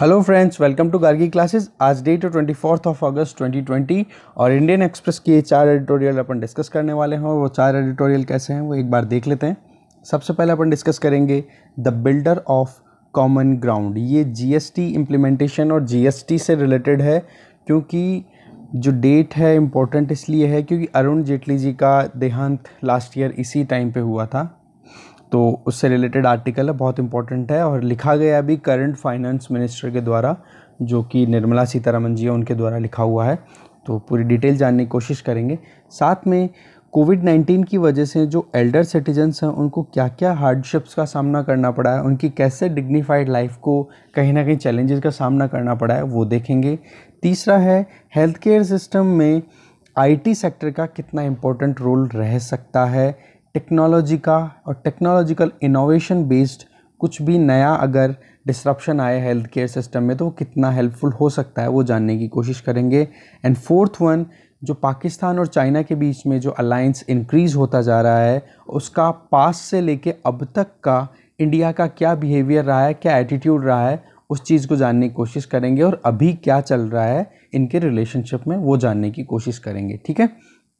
hello friends welcome to Gargi classes आज date है twenty fourth of August 2020 और Indian express के चार एडिटोरियल अपन डिस्कस करने वाले हैं वो चार एडिटोरियल कैसे हैं वो एक बार देख लेते हैं सबसे पहले अपन डिस्कस करेंगे the builder of common ground ये जीएसटी इम्प्लीमेंटेशन और जीएसटी से रिलेटेड है क्योंकि जो डेट है इम्पोर्टेंट इसलिए है क्योंकि अरुण जेटली जी का देहांत लास्ट ईयर इसी टाइम पर हुआ था तो उससे रिलेटेड आर्टिकल है बहुत इंपॉर्टेंट है और लिखा गया भी करंट फाइनेंस मिनिस्टर के द्वारा जो कि निर्मला सीतारामन जी है उनके द्वारा लिखा हुआ है तो पूरी डिटेल जानने की कोशिश करेंगे साथ में कोविड नाइन्टीन की वजह से जो एल्डर सिटीजन्स हैं उनको क्या क्या हार्डशिप्स का सामना करना पड़ा है उनकी कैसे डिग्निफाइड लाइफ को कहीं ना कहीं चैलेंजेस का सामना करना पड़ा है वो देखेंगे तीसरा है हेल्थ केयर सिस्टम में आईटी सेक्टर का कितना इम्पोर्टेंट रोल रह सकता है टेक्नोलॉजी का और टेक्नोलॉजिकल इनोवेशन बेस्ड कुछ भी नया अगर डिसरप्शन आए हेल्थ केयर सिस्टम में तो वो कितना हेल्पफुल हो सकता है वो जानने की कोशिश करेंगे एंड फोर्थ वन जो पाकिस्तान और चाइना के बीच में जो अलाइंस इंक्रीज़ होता जा रहा है उसका पास से लेके अब तक का इंडिया का क्या बिहेवियर रहा है क्या एटीट्यूड रहा है उस चीज़ को जानने की कोशिश करेंगे और अभी क्या चल रहा है इनके रिलेशनशिप में वो जानने की कोशिश करेंगे ठीक है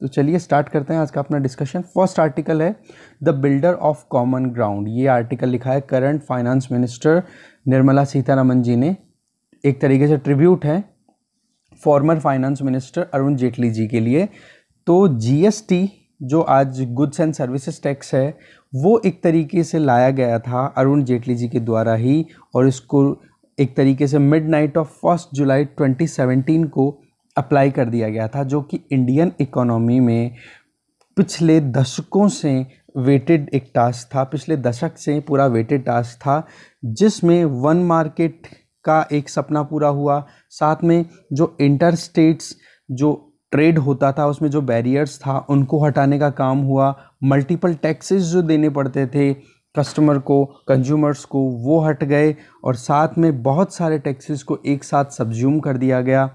तो चलिए स्टार्ट करते हैं आज का अपना डिस्कशन फर्स्ट आर्टिकल है the builder of common ground ये आर्टिकल लिखा है current finance minister Nirmala Sitharaman ji ने एक तरीके से ट्रिब्यूट है former finance minister Arun Jaitley ji के लिए तो जीएसटी जो आज गुड्स एंड सर्विसेज टैक्स है वो एक तरीके से लाया गया था अरुण जेटली जी के द्वारा ही और इसको एक तरीके से मिडनाइट ऑफ फर्स्ट जुलाई 2017 को अप्लाई कर दिया गया था जो कि इंडियन इकोनॉमी में पिछले दशकों से वेटेड एक टास्क था पिछले दशक से पूरा वेटेड टास्क था जिसमें वन मार्केट का एक सपना पूरा हुआ साथ में जो इंटर स्टेट्स जो ट्रेड होता था उसमें जो बैरियर्स था उनको हटाने का काम हुआ मल्टीपल टैक्सेस जो देने पड़ते थे कस्टमर को कंज्यूमर्स को वो हट गए और साथ में बहुत सारे टैक्सेस को एक साथ सब्ज्यूम कर दिया गया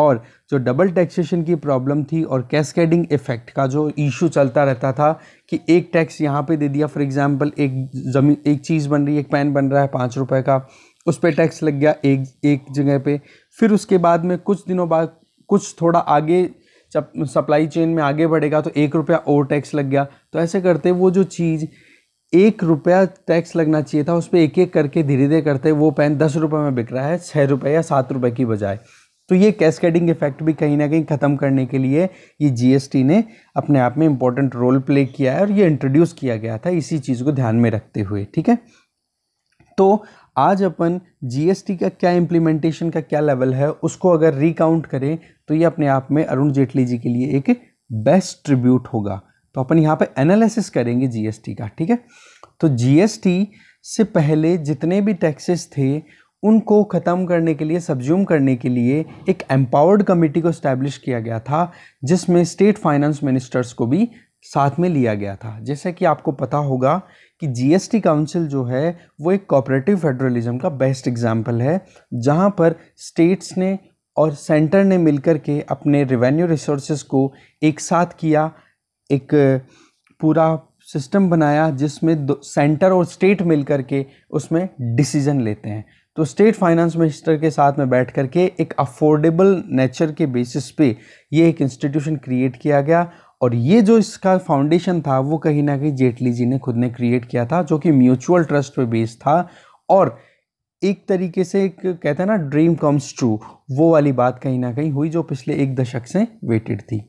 और जो डबल टैक्सेशन की प्रॉब्लम थी और कैस्केडिंग इफेक्ट का जो इशू चलता रहता था कि एक टैक्स यहाँ पे दे दिया फॉर एग्जांपल एक ज़मीन एक चीज़ बन रही है एक पैन बन रहा है पाँच रुपये का उस पर टैक्स लग गया एक एक जगह पे फिर उसके बाद में कुछ दिनों बाद कुछ थोड़ा आगे जब सप्लाई चेन में आगे बढ़ेगा तो एक रुपया और टैक्स लग गया तो ऐसे करते वो जो चीज़ एक रुपया टैक्स लगना चाहिए था उस पर एक एक करके धीरे धीरे करते वो पेन दस रुपये में बिक रहा है छः रुपये या सात रुपये की बजाय तो ये कैस्केडिंग इफेक्ट भी कहीं ना कहीं ख़त्म करने के लिए ये जीएसटी ने अपने आप में इम्पोर्टेंट रोल प्ले किया है और ये इंट्रोड्यूस किया गया था इसी चीज़ को ध्यान में रखते हुए ठीक है तो आज अपन जीएसटी का क्या इम्प्लीमेंटेशन का क्या लेवल है उसको अगर रिकाउंट करें तो ये अपने आप में अरुण जेटली जी के लिए एक बेस्ट ट्रिब्यूट होगा तो अपन यहाँ पर एनालिसिस करेंगे जी का ठीक है तो जी से पहले जितने भी टैक्सेस थे उनको ख़त्म करने के लिए सब्ज्यूम करने के लिए एक एम्पावर्ड कमेटी को स्टैब्लिश किया गया था जिसमें स्टेट फाइनेंस मिनिस्टर्स को भी साथ में लिया गया था जैसा कि आपको पता होगा कि जीएसटी काउंसिल जो है वो एक कॉपरेटिव फेडरलिज्म का बेस्ट एग्जाम्पल है जहाँ पर स्टेट्स ने और सेंटर ने मिलकर के अपने रेवेन्यू रिसोर्सेज को एक साथ किया एक पूरा सिस्टम बनाया जिसमें सेंटर और स्टेट मिलकर के उसमें डिसीज़न लेते हैं तो स्टेट फाइनेंस मिनिस्टर के साथ में बैठ करके एक अफोर्डेबल नेचर के बेसिस पे ये एक इंस्टीट्यूशन क्रिएट किया गया और ये जो इसका फाउंडेशन था वो कहीं ना कहीं जेटली जी ने खुद ने क्रिएट किया था जो कि म्यूचुअल ट्रस्ट पे बेस्ड था और एक तरीके से एक कहते हैं ना ड्रीम कम्स ट्रू वो वाली बात कहीं ना कहीं हुई जो पिछले एक दशक से वेटेड थी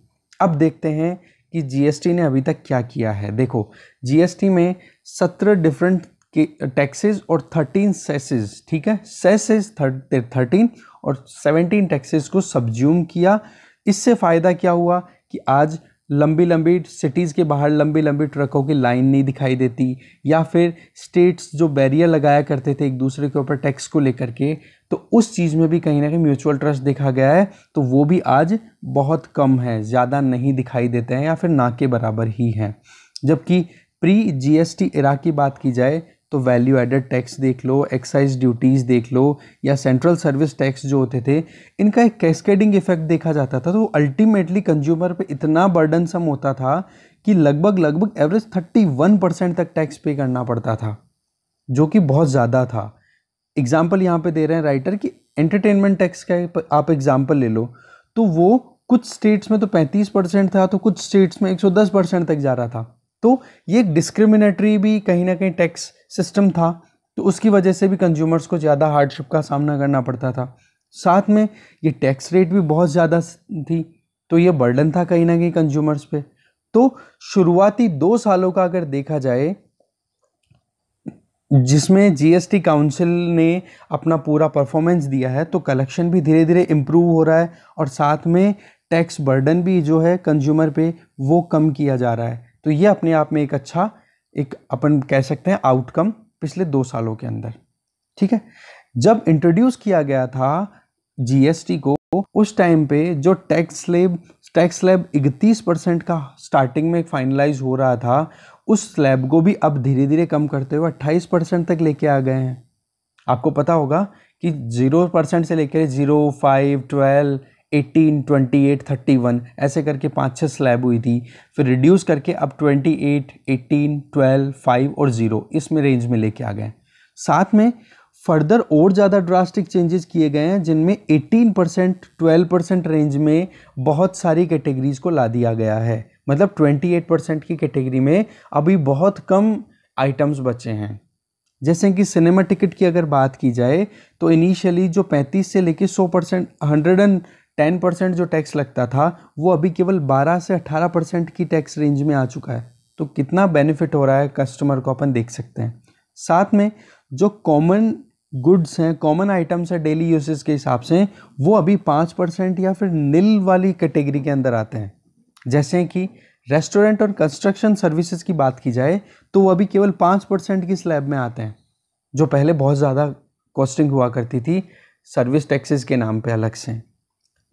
अब देखते हैं कि जीएसटी ने अभी तक क्या किया है देखो जीएसटी में सत्रह डिफरेंट कि टैक्सेस और थर्टीन सेसेस ठीक है सेसेस थर्टीन और सेवनटीन टैक्सेस को सब्ज्यूम किया इससे फ़ायदा क्या हुआ कि आज लंबी लंबी सिटीज़ के बाहर लंबी लंबी ट्रकों की लाइन नहीं दिखाई देती या फिर स्टेट्स जो बैरियर लगाया करते थे एक दूसरे के ऊपर टैक्स को लेकर के तो उस चीज़ में भी कहीं ना कहीं म्यूचुअल ट्रस्ट देखा गया है तो वो भी आज बहुत कम है ज़्यादा नहीं दिखाई देते हैं या फिर ना के बराबर ही हैं जबकि प्री जीएसटी इरा की बात की जाए तो वैल्यू एडेड टैक्स देख लो एक्साइज ड्यूटीज़ देख लो या सेंट्रल सर्विस टैक्स जो होते थे इनका एक कैस्केडिंग इफेक्ट देखा जाता था तो अल्टीमेटली कंज्यूमर पे इतना बर्डन सम होता था कि लगभग लगभग एवरेज थर्टी वन परसेंट तक टैक्स पे करना पड़ता था जो कि बहुत ज़्यादा था एग्ज़ाम्पल यहाँ पे दे रहे हैं राइटर कि एंटरटेनमेंट टैक्स का आप एग्ज़ाम्पल ले लो तो वो कुछ स्टेट्स में तो पैंतीस परसेंट था तो कुछ स्टेट्स में एक सौ दस परसेंट तक जा रहा था तो ये डिस्क्रिमिनेटरी भी कहीं ना कहीं टैक्स सिस्टम था तो उसकी वजह से भी कंज्यूमर्स को ज़्यादा हार्डशिप का सामना करना पड़ता था साथ में ये टैक्स रेट भी बहुत ज़्यादा थी तो ये बर्डन था कहीं ना कहीं कंज्यूमर्स पे तो शुरुआती दो सालों का अगर देखा जाए जिसमें जीएसटी काउंसिल ने अपना पूरा परफॉर्मेंस दिया है तो कलेक्शन भी धीरे धीरे इम्प्रूव हो रहा है और साथ में टैक्स बर्डन भी जो है कंज्यूमर पे वो कम किया जा रहा है तो ये अपने आप में एक अच्छा एक अपन कह सकते हैं आउटकम पिछले दो सालों के अंदर ठीक है जब इंट्रोड्यूस किया गया था जीएसटी को उस टाइम पे जो टैक्स स्लैब टैक्स स्लैब इकतीस परसेंट का स्टार्टिंग में फाइनलाइज हो रहा था उस स्लैब को भी अब धीरे धीरे कम करते हुए अट्ठाईस परसेंट तक लेके आ गए हैं आपको पता होगा कि जीरो परसेंट से लेकर zero five twelve eighteen twenty eight thirty one ऐसे करके पाँच छः स्लैब हुई थी फिर रिड्यूस करके अब twenty eight eighteen twelve five और ज़ीरो इसमें रेंज में लेके आ गए साथ में फर्दर और ज़्यादा ड्रास्टिक चेंजेस किए गए हैं जिनमें eighteen percent twelve percent range में बहुत सारी कैटेगरीज़ को ला दिया गया है मतलब ट्वेंटी एट परसेंट की कैटेगरी में अभी बहुत कम आइटम्स बचे हैं जैसे कि सिनेमा टिकट की अगर बात की जाए तो इनिशियली जो 35 से लेके 100 percent hundred and ten percent जो टैक्स लगता था वो अभी केवल बारह से अठारह परसेंट की टैक्स रेंज में आ चुका है तो कितना बेनिफिट हो रहा है कस्टमर को अपन देख सकते हैं साथ में जो कॉमन गुड्स हैं कॉमन आइटम्स हैं डेली यूसेज के हिसाब से वो अभी पाँच परसेंट या फिर नील वाली कैटेगरी के अंदर आते हैं जैसे कि रेस्टोरेंट और कंस्ट्रक्शन सर्विसेज की बात की जाए तो वो अभी केवल पाँच परसेंट की स्लैब में आते हैं जो पहले बहुत ज़्यादा कॉस्टिंग हुआ करती थी सर्विस टैक्सेस के नाम पे अलग से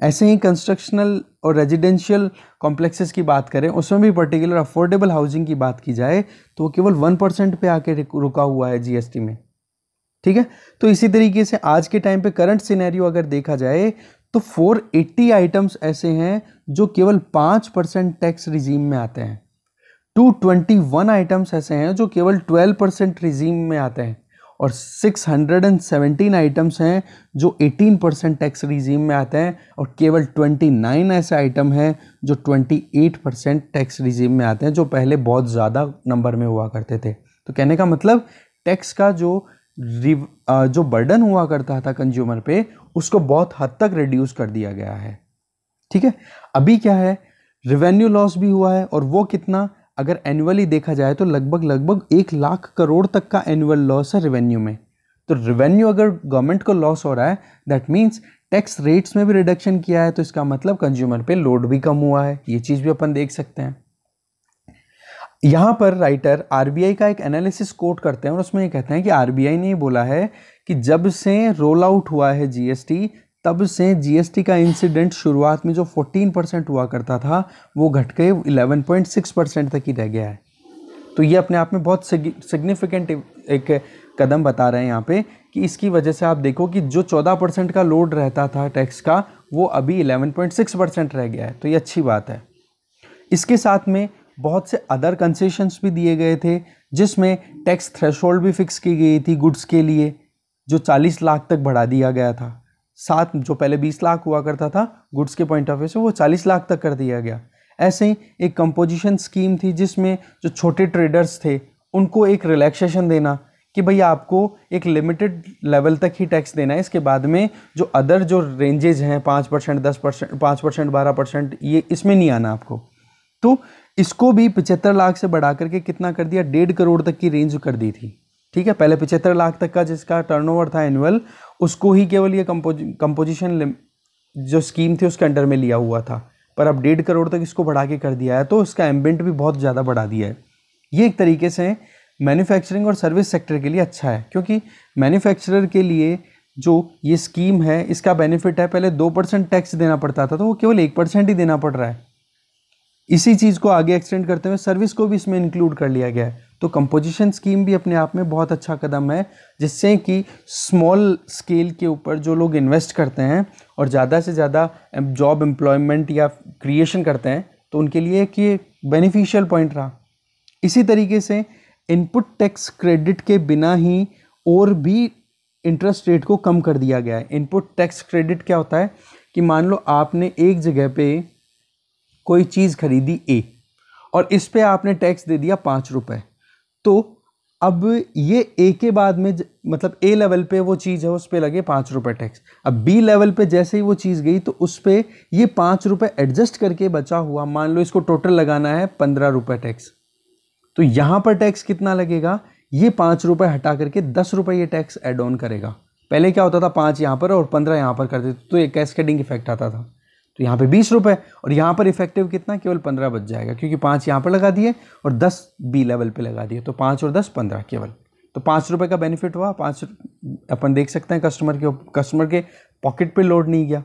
ऐसे ही कंस्ट्रक्शनल और रेजिडेंशियल कॉम्प्लेक्सेस की बात करें उसमें भी पर्टिकुलर अफोर्डेबल हाउसिंग की बात की जाए तो वो केवल वन परसेंट पर आके रुका हुआ है जीएसटी में ठीक है तो इसी तरीके से आज के टाइम पे करंट सिनेरियो अगर देखा जाए तो 480 आइटम्स ऐसे हैं जो केवल पाँच परसेंट टैक्स रिजीम में आते हैं 221 आइटम्स ऐसे हैं जो केवल 12 परसेंट रिजीम में आते हैं और 617 आइटम्स हैं जो 18 परसेंट टैक्स रिजीम में आते हैं और केवल 29 ऐसे आइटम हैं जो 28 परसेंट टैक्स रिजीम में आते हैं जो पहले बहुत ज़्यादा नंबर में हुआ करते थे तो कहने का मतलब टैक्स का जो जो बर्डन हुआ करता था कंज्यूमर पे उसको बहुत हद तक रिड्यूस कर दिया गया है ठीक है अभी क्या है रिवेन्यू लॉस भी हुआ है और वो कितना अगर एनुअली देखा जाए तो लगभग लगभग एक लाख करोड़ तक का एनुअल लॉस है रेवेन्यू में तो रेवेन्यू अगर गवर्नमेंट को लॉस हो रहा है दैट मीन्स टैक्स रेट्स में भी रिडक्शन किया है तो इसका मतलब कंज्यूमर पे लोड भी कम हुआ है ये चीज़ भी अपन देख सकते हैं यहाँ पर राइटर आरबीआई का एक एनालिसिस कोट करते हैं और उसमें ये कहते हैं कि आरबीआई ने बोला है कि जब से रोल आउट हुआ है जीएसटी तब से जीएसटी का इंसिडेंट शुरुआत में जो 14 परसेंट हुआ करता था वो घट के 11.6 परसेंट तक ही रह गया है तो ये अपने आप में बहुत सिग्निफिकेंट एक कदम बता रहे हैं यहाँ पे कि इसकी वजह से आप देखो कि जो 14 परसेंट का लोड रहता था टैक्स का वो अभी 11.6 परसेंट रह गया है तो ये अच्छी बात है इसके साथ में बहुत से अदर कंसेशंस भी दिए गए थे जिसमें टैक्स थ्रेशोल्ड भी फिक्स की गई थी गुड्स के लिए जो 40 लाख तक बढ़ा दिया गया था सात जो पहले बीस लाख हुआ करता था गुड्स के पॉइंट ऑफ व्यू से वो चालीस लाख तक कर दिया गया ऐसे ही एक कंपोजिशन स्कीम थी जिसमें जो छोटे ट्रेडर्स थे उनको एक रिलैक्सेशन देना कि भैया आपको एक लिमिटेड लेवल तक ही टैक्स देना है इसके बाद में जो अदर जो रेंजेज हैं पाँच परसेंट दस परसेंट पाँच परसेंट बारह परसेंट ये इसमें नहीं आना आपको तो इसको भी पचहत्तर लाख से बढ़ा करके कितना कर दिया डेढ़ करोड़ तक की रेंज कर दी थी ठीक है पहले पचहत्तर लाख तक का जिसका टर्नओवर था एनुअल उसको ही केवल ये कंपोजिशन जो स्कीम थी उसके अंडर में लिया हुआ था पर अब डेढ़ करोड़ तक इसको बढ़ा के कर दिया है तो उसका एम्बेंट भी बहुत ज़्यादा बढ़ा दिया है ये एक तरीके से मैन्युफैक्चरिंग और सर्विस सेक्टर के लिए अच्छा है क्योंकि मैन्युफैक्चरर के लिए जो ये स्कीम है इसका बेनिफिट है पहले दो परसेंट टैक्स देना पड़ता था तो वो केवल एक परसेंट ही देना पड़ रहा है इसी चीज़ को आगे एक्सटेंड करते हुए सर्विस को भी इसमें इंक्लूड कर लिया गया है तो कंपोजिशन स्कीम भी अपने आप में बहुत अच्छा कदम है जिससे कि स्मॉल स्केल के ऊपर जो लोग इन्वेस्ट करते हैं और ज़्यादा से ज़्यादा जॉब एम्प्लॉयमेंट या क्रिएशन करते हैं तो उनके लिए एक बेनिफिशियल पॉइंट रहा इसी तरीके से इनपुट टैक्स क्रेडिट के बिना ही और भी इंटरेस्ट रेट को कम कर दिया गया है इनपुट टैक्स क्रेडिट क्या होता है कि मान लो आपने एक जगह पे कोई चीज़ खरीदी ए और इस पे आपने टैक्स दे दिया पाँच रुपये तो अब ये ए के बाद में मतलब ए लेवल पे वो चीज़ है उस पर लगे पाँच रुपये टैक्स अब बी लेवल पे जैसे ही वो चीज़ गई तो उस पर ये पाँच रुपये एडजस्ट करके बचा हुआ मान लो इसको टोटल लगाना है पंद्रह रुपये टैक्स तो यहाँ पर टैक्स कितना लगेगा ये पाँच रुपये हटा करके दस रुपये ये टैक्स एड ऑन करेगा पहले क्या होता था पाँच यहाँ पर और पंद्रह यहाँ पर करते तो ये कैस्केडिंग इफेक्ट आता था तो यहाँ पे बीस रुपये और यहाँ पर इफेक्टिव कितना केवल पंद्रह बच जाएगा क्योंकि पाँच यहाँ पर लगा दिए और दस बी लेवल पे लगा दिए तो पाँच और दस पंद्रह केवल तो पाँच रुपये का बेनिफिट हुआ पाँच अपन देख सकते हैं कस्टमर के कस्टमर के पॉकेट पे लोड नहीं गया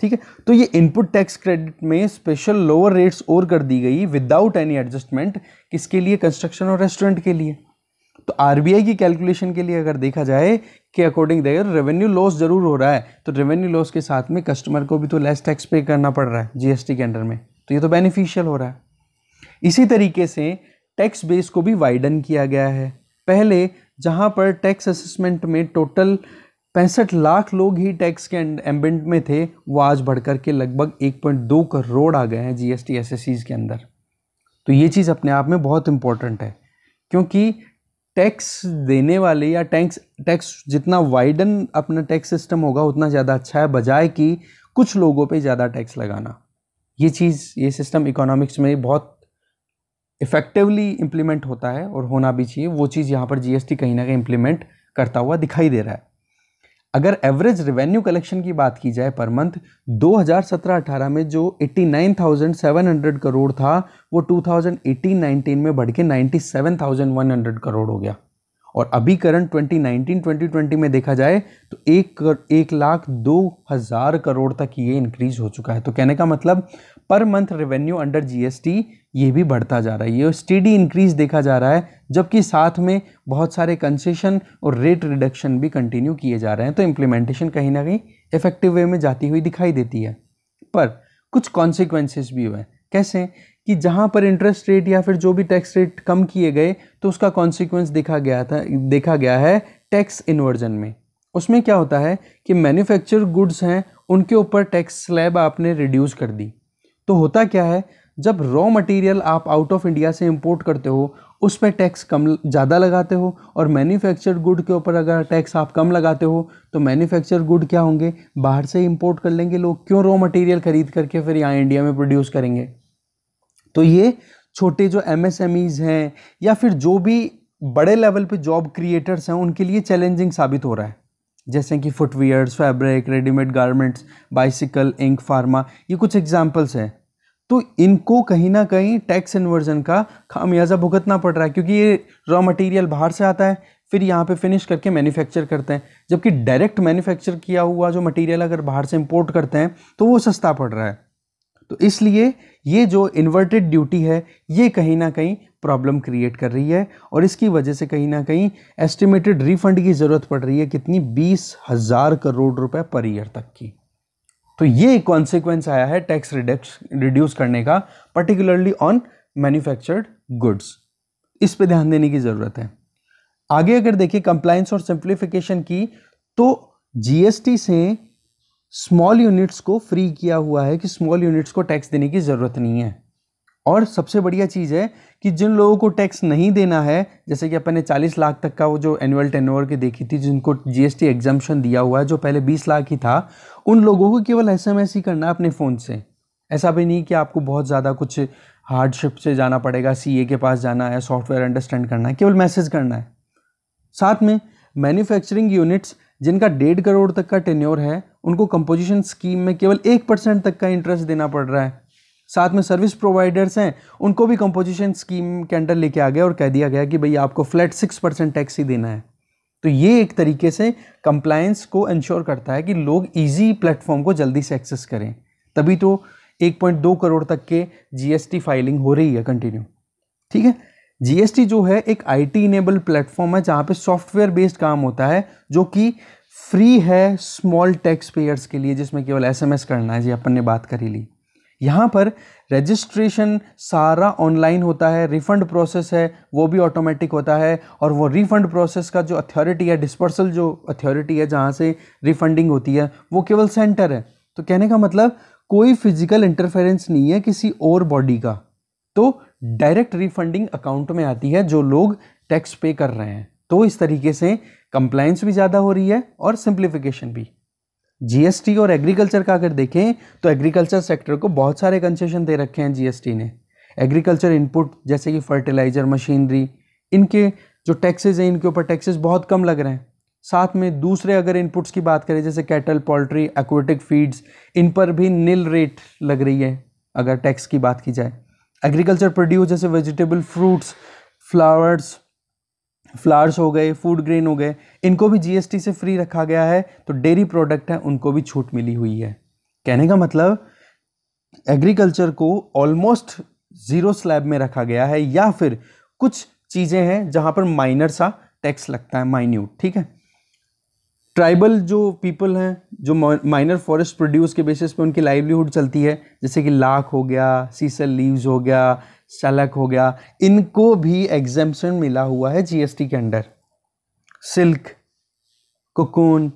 ठीक है तो ये इनपुट टैक्स क्रेडिट में स्पेशल लोअर रेट्स और कर दी गई विदाउट एनी एडजस्टमेंट किसके लिए कंस्ट्रक्शन और रेस्टोरेंट के लिए तो आरबीआई की कैलकुलेशन के लिए अगर देखा जाए के अकॉर्डिंग देगा तो रेवेन्यू लॉस जरूर हो रहा है तो रेवेन्यू लॉस के साथ में कस्टमर को भी तो लेस टैक्स पे करना पड़ रहा है जीएसटी के अंडर में तो ये तो बेनिफिशियल हो रहा है इसी तरीके से टैक्स बेस को भी वाइडन किया गया है पहले जहाँ पर टैक्स असेसमेंट में टोटल पैंसठ लाख लोग ही टैक्स के एम्बेंट में थे वो आज बढ़कर के लगभग दो करोड़ आ गए हैं एस सीज के अंदर तो ये चीज़ अपने आप में बहुत इम्पोर्टेंट है क्योंकि टैक्स देने वाले या टैक्स टैक्स जितना वाइडन अपना टैक्स सिस्टम होगा उतना ज़्यादा अच्छा है बजाय कि कुछ लोगों पे ज़्यादा टैक्स लगाना ये चीज़ ये सिस्टम इकोनॉमिक्स में बहुत इफ़ेक्टिवली इम्प्लीमेंट होता है और होना भी चाहिए वो चीज़ यहाँ पर जीएसटी कहीं ना कहीं इम्प्लीमेंट करता हुआ दिखाई दे रहा है अगर एवरेज रेवेन्यू कलेक्शन की बात की जाए पर मंथ 2017-18 में जो 89,700 करोड़ था वो 2018-19 में बढ़ के 97,100 करोड़ हो गया और अभी करंट 2019-2020 में देखा जाए तो एक कर, एक लाख दो हज़ार करोड़ तक ये इंक्रीज हो चुका है तो कहने का मतलब per month revenue under GST ये भी बढ़ता जा रहा है ये स्टेडी इंक्रीज़ देखा जा रहा है जबकि साथ में बहुत सारे कंसेशन और रेट रिडक्शन भी कंटिन्यू किए जा रहे हैं तो इम्प्लीमेंटेशन कहीं ना कहीं इफेक्टिव वे में जाती हुई दिखाई देती है पर कुछ कॉन्सिक्वेंसेस भी हुए कैसे कि जहाँ पर इंटरेस्ट रेट या फिर जो भी टैक्स रेट कम किए गए तो उसका कॉन्सिक्वेंस देखा गया था देखा गया है टैक्स इन्वर्जन में उसमें क्या होता है कि मैन्युफैक्चर गुड्स हैं उनके ऊपर टैक्स स्लैब आपने रिड्यूस कर दी तो होता क्या है जब रॉ मटेरियल आप आउट ऑफ इंडिया से इंपोर्ट करते हो उस पर टैक्स कम ज़्यादा लगाते हो और मैन्युफैक्चर्ड गुड के ऊपर अगर टैक्स आप कम लगाते हो तो मैन्युफैक्चर्ड गुड क्या होंगे बाहर से इंपोर्ट कर लेंगे लोग क्यों रॉ मटेरियल ख़रीद करके फिर यहाँ इंडिया में प्रोड्यूस करेंगे तो ये छोटे जो एम हैं या फिर जो भी बड़े लेवल पे जॉब क्रिएटर्स हैं उनके लिए चैलेंजिंग साबित हो रहा है जैसे कि footwears fabric readymade garments bicycle ink pharma ये कुछ एग्जाम्पल्स हैं तो इनको कहीं ना कहीं टैक्स इन्वर्जन का खामियाजा भुगतना पड़ रहा है क्योंकि ये रॉ मटेरियल बाहर से आता है फिर यहाँ पे फिनिश करके मैन्युफैक्चर करते हैं जबकि डायरेक्ट मैन्युफैक्चर किया हुआ जो मटेरियल अगर बाहर से इंपोर्ट करते हैं तो वो सस्ता पड़ रहा है तो इसलिए ये जो इन्वर्टेड ड्यूटी है ये कहीं ना कहीं प्रॉब्लम क्रिएट कर रही है और इसकी वजह से कहीं ना कहीं एस्टिमेटेड रिफंड की ज़रूरत पड़ रही है कितनी बीस हज़ार करोड़ रुपए पर ईयर तक की तो ये कॉन्सिक्वेंस आया है टैक्स रिडक्स रिड्यूस करने का पर्टिकुलरली ऑन मैन्युफैक्चर्ड गुड्स इस पे ध्यान देने की ज़रूरत है आगे अगर देखिए कंप्लायंस और सिंप्लीफिकेशन की तो जीएसटी से स्मॉल यूनिट्स को फ्री किया हुआ है कि स्मॉल यूनिट्स को टैक्स देने की ज़रूरत नहीं है और सबसे बढ़िया चीज़ है कि जिन लोगों को टैक्स नहीं देना है जैसे कि अपन ने 40 लाख तक का वो जो एनुअल टर्नओवर की देखी थी जिनको जीएसटी एस दिया हुआ है जो पहले 20 लाख ही था उन लोगों को केवल एसएमएस ही करना है अपने फ़ोन से ऐसा भी नहीं कि आपको बहुत ज़्यादा कुछ हार्डशिप से जाना पड़ेगा सी के पास जाना है सॉफ्टवेयर अंडरस्टैंड करना है केवल मैसेज करना है साथ में मैन्युफैक्चरिंग यूनिट्स जिनका डेढ़ करोड़ तक का टेन्योर है उनको कंपोजिशन स्कीम में केवल एक परसेंट तक का इंटरेस्ट देना पड़ रहा है साथ में सर्विस प्रोवाइडर्स हैं उनको भी कंपोजिशन स्कीम के अंडर लेके आ गया और कह दिया गया कि भाई आपको फ्लैट सिक्स परसेंट टैक्स ही देना है तो ये एक तरीके से कंप्लायंस को इंश्योर करता है कि लोग इजी प्लेटफॉर्म को जल्दी से एक्सेस करें तभी तो 1.2 करोड़ तक के जीएसटी फाइलिंग हो रही है कंटिन्यू ठीक है जीएसटी जो है एक आई टी इनेबल प्लेटफॉर्म है जहाँ पे सॉफ्टवेयर बेस्ड काम होता है जो कि फ्री है स्मॉल टैक्स पेयर्स के लिए जिसमें केवल एसएमएस करना है जी अपन ने बात करी ली यहाँ पर रजिस्ट्रेशन सारा ऑनलाइन होता है रिफ़ंड प्रोसेस है वो भी ऑटोमेटिक होता है और वो रिफ़ंड प्रोसेस का जो अथॉरिटी है डिस्पर्सल जो अथॉरिटी है जहाँ से रिफ़ंडिंग होती है वो केवल सेंटर है तो कहने का मतलब कोई फिजिकल इंटरफेरेंस नहीं है किसी और बॉडी का तो डायरेक्ट रिफंडिंग अकाउंट में आती है जो लोग टैक्स पे कर रहे हैं तो इस तरीके से कंप्लाइंस भी ज़्यादा हो रही है और सिंप्लीफिकेशन भी जीएसटी और एग्रीकल्चर का अगर देखें तो एग्रीकल्चर सेक्टर को बहुत सारे कंसेशन दे रखे हैं जीएसटी ने एग्रीकल्चर इनपुट जैसे कि फर्टिलाइज़र मशीनरी इनके जो टैक्सेज हैं इनके ऊपर टैक्सेज बहुत कम लग रहे हैं साथ में दूसरे अगर इनपुट्स की बात करें जैसे कैटल पोल्ट्री एक्वेटिक फीड्स इन पर भी नील रेट लग रही है अगर टैक्स की बात की जाए एग्रीकल्चर प्रोड्यूस जैसे वेजिटेबल फ्रूट्स फ्लावर्स फ्लावर्स हो गए फूड ग्रेन हो गए इनको भी जीएसटी से फ्री रखा गया है तो डेयरी प्रोडक्ट हैं उनको भी छूट मिली हुई है कहने का मतलब एग्रीकल्चर को ऑलमोस्ट ज़ीरो स्लैब में रखा गया है या फिर कुछ चीज़ें हैं जहाँ पर माइनर सा टैक्स लगता है माइन्यूट ठीक है ट्राइबल जो पीपल हैं जो माइनर फॉरेस्ट प्रोड्यूस के बेसिस पे उनकी लाइवलीहुड चलती है जैसे कि लाख हो गया सीसल लीव्स हो गया सेलक हो गया इनको भी एग्जामेशन मिला हुआ है जीएसटी के under silk cocoon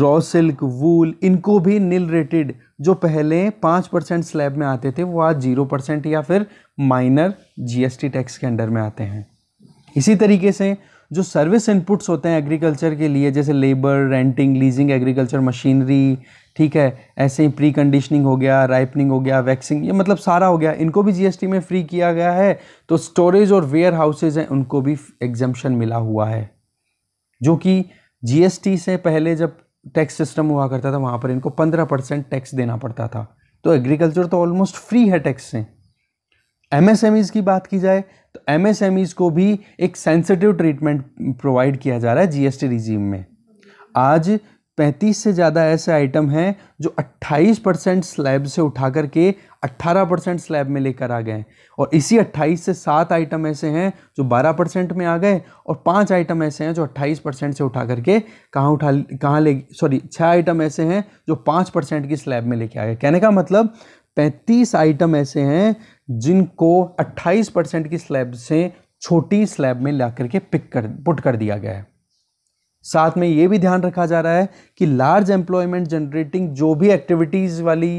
raw silk wool इनको भी नील रेटेड जो पहले पाँच परसेंट स्लैब में आते थे वो आज जीरो परसेंट या फिर माइनर जीएसटी टैक्स के अंडर में आते हैं इसी तरीके से जो सर्विस इनपुट्स होते हैं एग्रीकल्चर के लिए जैसे labour renting leasing agriculture machinery ठीक है ऐसे ही प्री कंडीशनिंग हो गया राइपनिंग हो गया वैक्सिंग ये मतलब सारा हो गया इनको भी जीएसटी में फ्री किया गया है तो स्टोरेज और वेयर हाउसेज हैं उनको भी एग्जम्पन मिला हुआ है जो कि जीएसटी से पहले जब टैक्स सिस्टम हुआ करता था वहाँ पर इनको पंद्रह परसेंट टैक्स देना पड़ता था तो एग्रीकल्चर तो ऑलमोस्ट फ्री है टैक्स से एमएसएमईज़ की बात की जाए तो एमएसएमईज़ को भी एक सेंसिटिव ट्रीटमेंट प्रोवाइड किया जा रहा है जीएसटी रिजीम में आज पैंतीस से ज़्यादा ऐसे आइटम हैं जो 28 परसेंट स्लैब से उठा कर के 18 परसेंट स्लैब में लेकर आ गए और इसी 28 से सात आइटम ऐसे हैं जो 12 परसेंट में आ गए और पांच आइटम ऐसे हैं जो 28 परसेंट से उठा करके कहाँ उठा कहाँ ले सॉरी छः आइटम ऐसे हैं जो पाँच परसेंट की स्लैब में लेके आ गए कहने का मतलब पैंतीस आइटम ऐसे हैं जिनको अट्ठाईस परसेंट की स्लैब से छोटी स्लैब में ला करके पिक कर पुट कर दिया गया है साथ में ये भी ध्यान रखा जा रहा है कि लार्ज एम्प्लॉयमेंट जनरेटिंग जो भी एक्टिविटीज़ वाली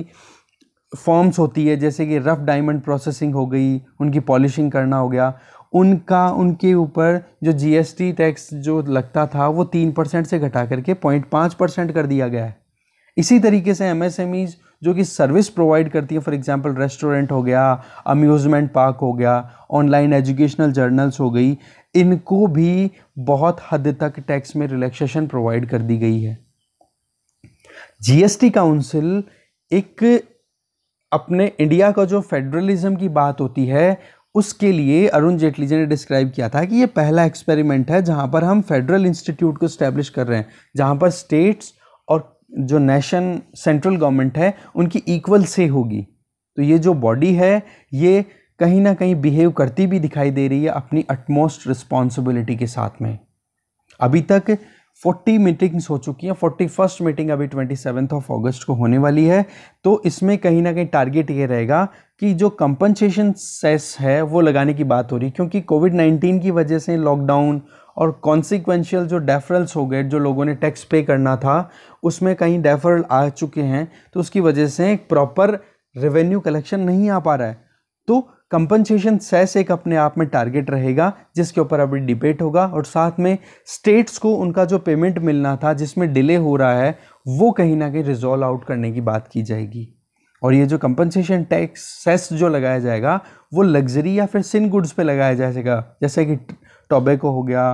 फॉर्म्स होती है जैसे कि रफ़ डायमंड प्रोसेसिंग हो गई उनकी पॉलिशिंग करना हो गया उनका उनके ऊपर जो जीएसटी टैक्स जो लगता था वो तीन परसेंट से घटा करके पॉइंट पाँच परसेंट कर दिया गया है इसी तरीके से एमएसएमईज जो कि सर्विस प्रोवाइड करती है फॉर एग्जांपल रेस्टोरेंट हो गया अम्यूज़मेंट पार्क हो गया ऑनलाइन एजुकेशनल जर्नल्स हो गई इनको भी बहुत हद तक टैक्स में रिलैक्सेशन प्रोवाइड कर दी गई है जीएसटी काउंसिल एक अपने इंडिया का जो फेडरलिज्म की बात होती है उसके लिए अरुण जेटली जी ने डिस्क्राइब किया था कि ये पहला एक्सपेरिमेंट है जहां पर हम फेडरल इंस्टीट्यूट को स्टैब्लिश कर रहे हैं जहां पर स्टेट्स और जो नेशन सेंट्रल गवर्नमेंट है उनकी इक्वल से होगी तो ये जो बॉडी है ये कहीं ना कहीं बिहेव करती भी दिखाई दे रही है अपनी अटमोस्ट रिस्पॉन्सिबिलिटी के साथ में अभी तक 40 मीटिंग्स हो चुकी हैं फोर्टी फर्स्ट मीटिंग अभी ट्वेंटी सेवन्थ ऑफ अगस्त को होने वाली है तो इसमें कहीं ना कहीं टारगेट ये रहेगा कि जो कंपनसेशन सेस है वो लगाने की बात हो रही है क्योंकि कोविड नाइन्टीन की वजह से लॉकडाउन और कॉन्सिक्वेंशियल जो डेफरल्स हो गए जो लोगों ने टैक्स पे करना था उसमें कहीं डेफरल आ चुके हैं तो उसकी वजह से एक प्रॉपर रेवेन्यू कलेक्शन नहीं आ पा रहा है तो कंपनसेशन सेस एक अपने आप में टारगेट रहेगा जिसके ऊपर अभी डिबेट होगा और साथ में स्टेट्स को उनका जो पेमेंट मिलना था जिसमें डिले हो रहा है वो कहीं ना कहीं रिजॉल्व आउट करने की बात की जाएगी और ये जो कंपनसेशन टैक्स सेस जो लगाया जाएगा वो लग्जरी या फिर सिन गुड्स पे लगाया जाएगा जैसे कि टोबेको हो गया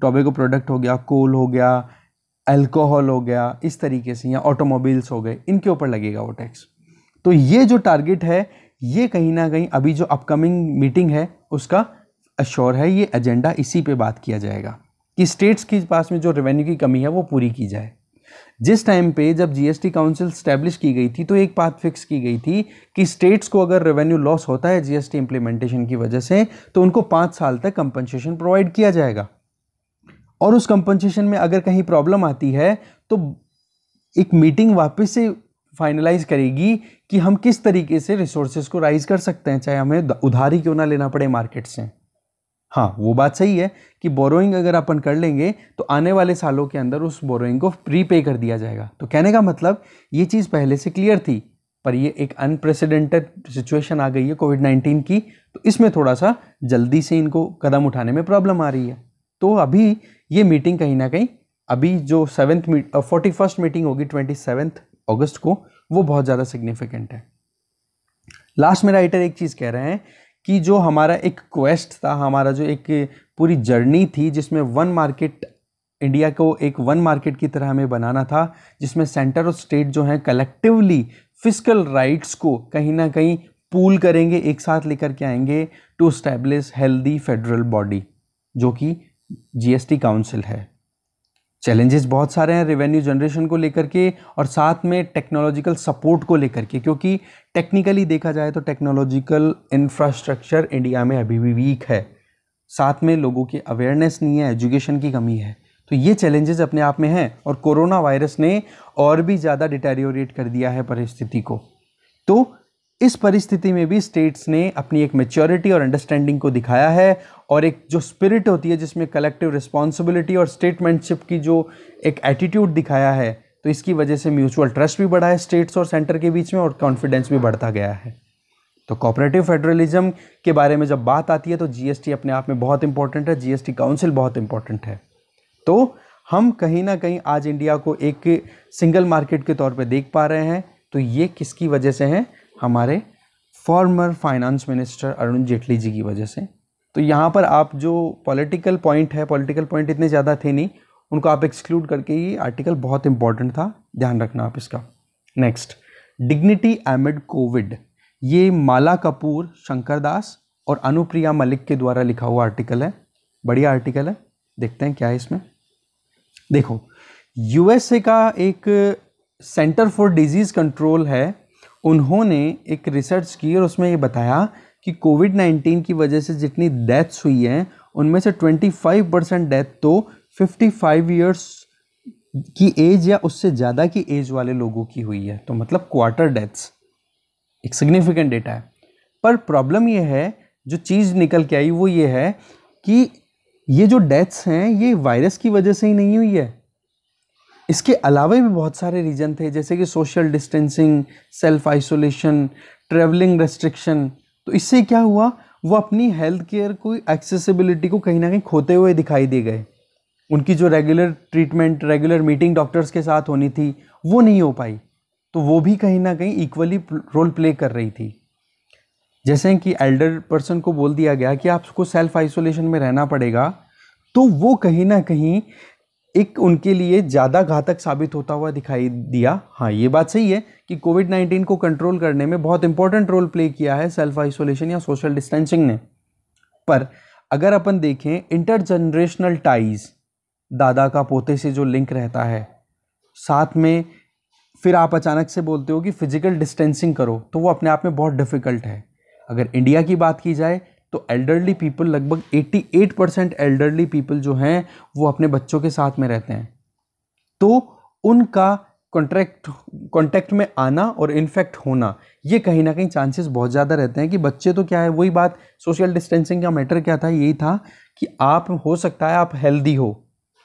टोबेको प्रोडक्ट हो गया कोल हो गया अल्कोहल हो गया इस तरीके से या ऑटोमोबाइल्स हो गए इनके ऊपर लगेगा वो टैक्स तो ये जो टारगेट है ये कहीं ना कहीं अभी जो अपकमिंग मीटिंग है उसका अश्योर है ये एजेंडा इसी पे बात किया जाएगा कि स्टेट्स के पास में जो रेवेन्यू की कमी है वो पूरी की जाए जिस टाइम पे जब जीएसटी काउंसिल स्टैब्लिश की गई थी तो एक बात फिक्स की गई थी कि स्टेट्स को अगर रेवेन्यू लॉस होता है जीएसटी इंप्लीमेंटेशन की वजह से तो उनको पाँच साल तक कंपनसेशन प्रोवाइड किया जाएगा और उस कंपनसेशन में अगर कहीं प्रॉब्लम आती है तो एक मीटिंग वापस से फाइनलाइज करेगी कि हम किस तरीके से रिसोर्सेज को राइज कर सकते हैं चाहे हमें उधारी क्यों ना लेना पड़े मार्केट से हाँ वो बात सही है कि बोरोइंग अगर अपन कर लेंगे तो आने वाले सालों के अंदर उस बोरोइंग को प्रीपे कर दिया जाएगा तो कहने का मतलब ये चीज़ पहले से क्लियर थी पर ये एक अनप्रेसिडेंटेड सिचुएशन आ गई है कोविड नाइन्टीन की तो इसमें थोड़ा सा जल्दी से इनको कदम उठाने में प्रॉब्लम आ रही है तो अभी ये मीटिंग कहीं ना कहीं अभी जो seventh meet forty first meeting होगी ट्वेंटी सेवन्थ अगस्त को वो बहुत ज़्यादा सिग्निफिकेंट है लास्ट में राइटर एक चीज़ कह रहे हैं कि जो हमारा एक क्वेस्ट था हमारा जो एक पूरी जर्नी थी जिसमें वन मार्केट इंडिया को एक वन मार्केट की तरह हमें बनाना था जिसमें सेंटर और स्टेट जो हैं कलेक्टिवली फिजिकल राइट्स को कहीं ना कहीं पूल करेंगे एक साथ लेकर के आएंगे to establish healthy federal body जो कि जीएसटी काउंसिल है चैलेंजेस बहुत सारे हैं रेवेन्यू जनरेशन को लेकर के और साथ में टेक्नोलॉजिकल सपोर्ट को लेकर के क्योंकि टेक्निकली देखा जाए तो टेक्नोलॉजिकल इंफ्रास्ट्रक्चर इंडिया में अभी भी वीक है साथ में लोगों की अवेयरनेस नहीं है एजुकेशन की कमी है तो ये चैलेंजेस अपने आप में हैं और कोरोना वायरस ने और भी ज़्यादा डिटेरियोरेट कर दिया है परिस्थिति को तो इस परिस्थिति में भी स्टेट्स ने अपनी एक मेच्योरिटी और अंडरस्टैंडिंग को दिखाया है और एक जो स्पिरिट होती है जिसमें कलेक्टिव रिस्पॉन्सिबिलिटी और स्टेटमेंटशिप की जो एक एटीट्यूड दिखाया है तो इसकी वजह से म्यूचुअल ट्रस्ट भी बढ़ा है स्टेट्स और सेंटर के बीच में और कॉन्फिडेंस भी बढ़ता गया है तो कॉपरेटिव फेडरलिज्म के बारे में जब बात आती है तो जीएसटी अपने आप में बहुत इंपॉर्टेंट है जीएसटी काउंसिल बहुत इंपॉर्टेंट है तो हम कहीं ना कहीं आज इंडिया को एक सिंगल मार्केट के तौर पे देख पा रहे हैं तो ये किसकी वजह से है हमारे former finance minister Arun Jaitley ji की वजह से तो यहाँ पर आप जो पॉलिटिकल पॉइंट है पॉलिटिकल पॉइंट इतने ज़्यादा थे नहीं उनको आप एक्सक्लूड करके ये आर्टिकल बहुत इंपॉर्टेंट था ध्यान रखना आप इसका नेक्स्ट डिग्निटी एमिड कोविड ये माला कपूर शंकर दास और अनुप्रिया मलिक के द्वारा लिखा हुआ आर्टिकल है बढ़िया आर्टिकल है देखते हैं क्या है इसमें देखो यूएसए का एक सेंटर फॉर डिजीज़ कंट्रोल है उन्होंने एक रिसर्च की और उसमें ये बताया कि कोविड 19 की वजह से जितनी डेथ्स हुई हैं उनमें से 25 परसेंट डेथ तो 55 ईयर्स की एज या उससे ज़्यादा की एज वाले लोगों की हुई है तो मतलब क्वार्टर डेथ्स एक सिग्निफिकेंट डेटा है पर प्रॉब्लम यह है जो चीज़ निकल के आई वो ये है कि ये जो डेथ्स हैं ये वायरस की वजह से ही नहीं हुई है इसके अलावा भी बहुत सारे रीज़न थे जैसे कि social distancing self isolation travelling restriction तो इससे क्या हुआ वो अपनी हेल्थ केयर को एक्सेसिबिलिटी को कहीं ना कहीं खोते हुए दिखाई दे गए उनकी जो regular treatment regular meeting doctors के साथ होनी थी वो नहीं हो पाई तो वो भी कहीं ना कहीं इक्वली रोल प्ले कर रही थी जैसे कि एल्डर पर्सन को बोल दिया गया कि आपको सेल्फ आइसोलेशन में रहना पड़ेगा तो वो कहीं ना कहीं एक उनके लिए ज़्यादा घातक साबित होता हुआ दिखाई दिया हाँ ये बात सही है कि कोविड नाइन्टीन को कंट्रोल करने में बहुत इंपॉर्टेंट रोल प्ले किया है सेल्फ आइसोलेशन या सोशल डिस्टेंसिंग ने पर अगर अपन देखें इंटरजनरेशनल टाइज दादा का पोते से जो लिंक रहता है साथ में फिर आप अचानक से बोलते हो कि फिजिकल डिस्टेंसिंग करो तो वो अपने आप में बहुत डिफ़िकल्ट है अगर इंडिया की बात की जाए तो एल्डरली पीपल लगभग 88 परसेंट एल्डरली पीपल जो हैं वो अपने बच्चों के साथ में रहते हैं तो उनका कॉन्ट्रैक्ट कॉन्टैक्ट में आना और इन्फेक्ट होना ये कहीं ना कहीं चांसेस बहुत ज़्यादा रहते हैं कि बच्चे तो क्या है वही बात सोशल डिस्टेंसिंग का मैटर क्या था यही था कि आप हो सकता है आप हेल्दी हो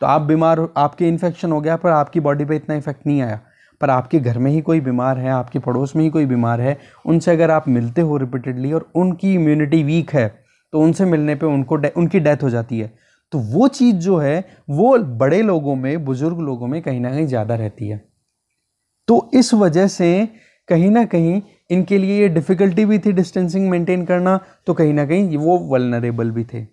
तो आप बीमार आपके इन्फेक्शन हो गया पर आपकी बॉडी पे इतना इफेक्ट नहीं आया पर आपके घर में ही कोई बीमार है आपके पड़ोस में ही कोई बीमार है उनसे अगर आप मिलते हो रिपीटेडली और उनकी इम्यूनिटी वीक है तो उनसे मिलने पे उनको उनकी डेथ हो जाती है तो वो चीज़ जो है वो बड़े लोगों में बुज़ुर्ग लोगों में कहीं ना कहीं ज़्यादा रहती है तो इस वजह से कहीं ना कहीं इनके लिए ये डिफ़िकल्टी भी थी डिस्टेंसिंग मेंटेन करना तो कहीं ना कहीं वो वलनरेबल भी थे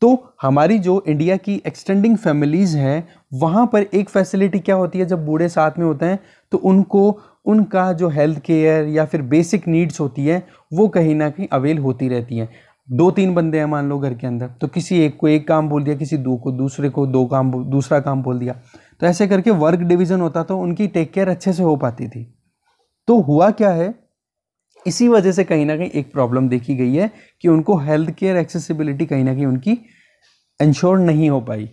तो हमारी जो इंडिया की एक्सटेंडिंग फैमिलीज़ हैं वहाँ पर एक फैसिलिटी क्या होती है जब बूढ़े साथ में होते हैं तो उनको उनका जो हेल्थ केयर या फिर बेसिक नीड्स होती है वो कहीं ना कहीं अवेल होती रहती हैं दो तीन बंदे हैं मान लो घर के अंदर तो किसी एक को एक काम बोल दिया किसी दो को दूसरे को दो काम दूसरा काम बोल दिया तो ऐसे करके वर्क डिवीज़न होता तो उनकी टेक केयर अच्छे से हो पाती थी तो हुआ क्या है इसी वजह से कहीं ना कहीं एक प्रॉब्लम देखी गई है कि उनको हेल्थ केयर एक्सेसिबिलिटी कहीं ना कहीं उनकी इंश्योर नहीं हो पाई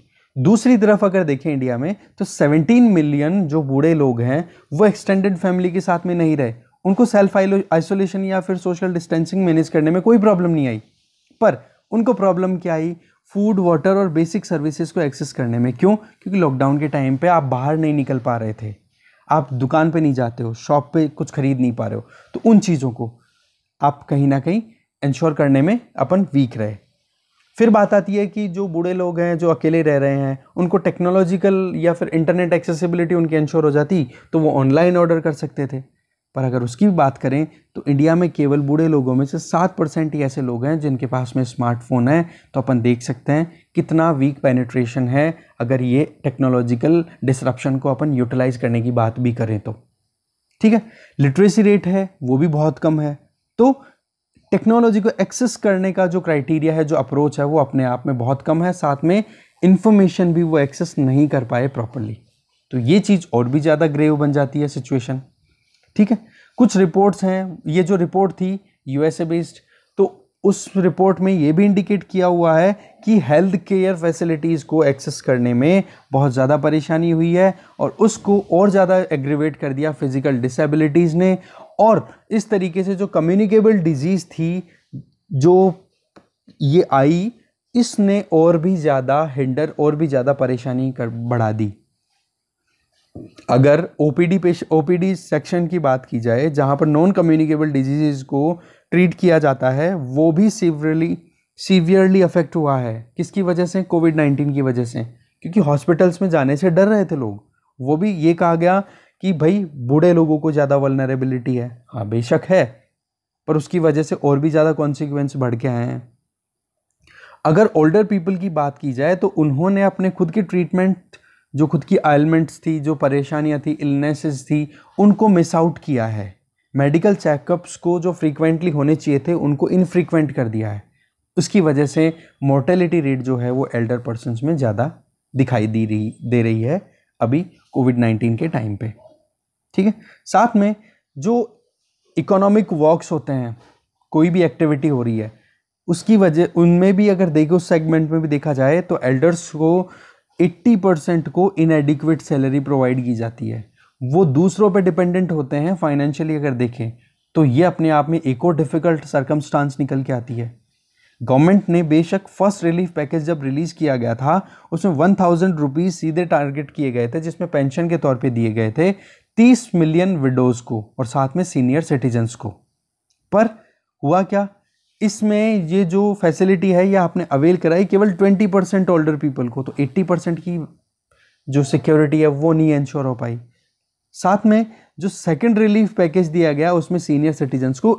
दूसरी तरफ अगर देखें इंडिया में तो 17 मिलियन जो बूढ़े लोग हैं वो एक्सटेंडेड फैमिली के साथ में नहीं रहे उनको सेल्फ आइसोलेशन या फिर सोशल डिस्टेंसिंग मैनेज करने में कोई प्रॉब्लम नहीं आई पर उनको प्रॉब्लम क्या आई फूड वाटर और बेसिक सर्विसेज को एक्सेस करने में क्यों क्योंकि लॉकडाउन के टाइम पे आप बाहर नहीं निकल पा रहे थे आप दुकान पे नहीं जाते हो शॉप पे कुछ खरीद नहीं पा रहे हो तो उन चीज़ों को आप कहीं ना कहीं इंश्योर करने में अपन वीक रहे फिर बात आती है कि जो बूढ़े लोग हैं जो अकेले रह रहे हैं उनको टेक्नोलॉजिकल या फिर इंटरनेट एक्सेसिबिलिटी उनकी इंश्योर हो जाती तो वो ऑनलाइन ऑर्डर कर सकते थे पर अगर उसकी भी बात करें तो इंडिया में केवल बूढ़े लोगों में से सात परसेंट ही ऐसे लोग हैं जिनके पास में स्मार्टफोन है तो अपन देख सकते हैं कितना वीक पेनिट्रेशन है अगर ये टेक्नोलॉजिकल डिसरप्शन को अपन यूटिलाइज़ करने की बात भी करें तो ठीक है लिटरेसी रेट है वो भी बहुत कम है तो टेक्नोलॉजी को एक्सेस करने का जो क्राइटेरिया है जो अप्रोच है वो अपने आप में बहुत कम है साथ में इन्फॉर्मेशन भी वो एक्सेस नहीं कर पाए प्रॉपरली तो ये चीज़ और भी ज़्यादा ग्रेव बन जाती है सिचुएशन ठीक है कुछ रिपोर्ट्स हैं ये जो रिपोर्ट थी यूएसए बेस्ड तो उस रिपोर्ट में ये भी इंडिकेट किया हुआ है कि हेल्थ केयर फैसिलिटीज़ को एक्सेस करने में बहुत ज़्यादा परेशानी हुई है और उसको और ज़्यादा एग्रीवेट कर दिया फिज़िकल डिसेबिलिटीज़ ने और इस तरीके से जो कम्युनिकेबल डिजीज़ थी जो ये आई इसने और भी ज़्यादा हिंडर और भी ज़्यादा परेशानी कर बढ़ा दी अगर ओपीडी पेश ओपीडी सेक्शन की बात की जाए जहाँ पर नॉन कम्युनिकेबल डिजीज़ को ट्रीट किया जाता है वो भी सीवियरली सीवियरली अफेक्ट हुआ है किसकी वजह से कोविड नाइन्टीन की वजह से क्योंकि हॉस्पिटल्स में जाने से डर रहे थे लोग वो भी ये कहा गया कि भाई बूढ़े लोगों को ज़्यादा वलनरेबिलिटी है हाँ बेशक है पर उसकी वजह से और भी ज़्यादा कॉन्सिक्वेंस बढ़ के आए हैं अगर ओल्डर पीपल की बात की जाए तो उन्होंने अपने खुद के ट्रीटमेंट जो खुद की आयलमेंट्स थी जो परेशानियाँ थी इलनेसेस थी उनको मिस आउट किया है मेडिकल चेकअप्स को जो फ्रीक्वेंटली होने चाहिए थे उनको इनफ्रीक्वेंट कर दिया है उसकी वजह से मोर्टेलिटी रेट जो है वो एल्डर पर्सनस में ज़्यादा दिखाई दे रही दे रही है अभी कोविड नाइन्टीन के टाइम पे ठीक है साथ में जो इकोनॉमिक वॉक्स होते हैं कोई भी एक्टिविटी हो रही है उसकी वजह उनमें भी अगर देखो सेगमेंट में भी देखा जाए तो एल्डर्स को 80 परसेंट को इनएडिक्वेट सैलरी प्रोवाइड की जाती है वो दूसरों पे डिपेंडेंट होते हैं फाइनेंशियली अगर देखें तो ये अपने आप में एक और डिफ़िकल्ट सर्कमस्टांस निकल के आती है गवर्नमेंट ने बेशक फर्स्ट रिलीफ पैकेज जब रिलीज़ किया गया था उसमें वन थाउजेंड रुपीज़ सीधे टारगेट किए गए थे जिसमें पेंशन के तौर पर दिए गए थे तीस मिलियन विडोज़ को और साथ में सीनियर सिटीजन्स को पर हुआ क्या इसमें ये जो फैसिलिटी है ये आपने अवेल कराई केवल ट्वेंटी परसेंट ओल्डर पीपल को तो एट्टी परसेंट की जो सिक्योरिटी है वो नहीं इंश्योर हो पाई साथ में जो सेकंड रिलीफ पैकेज दिया गया उसमें सीनियर सिटीजन्स को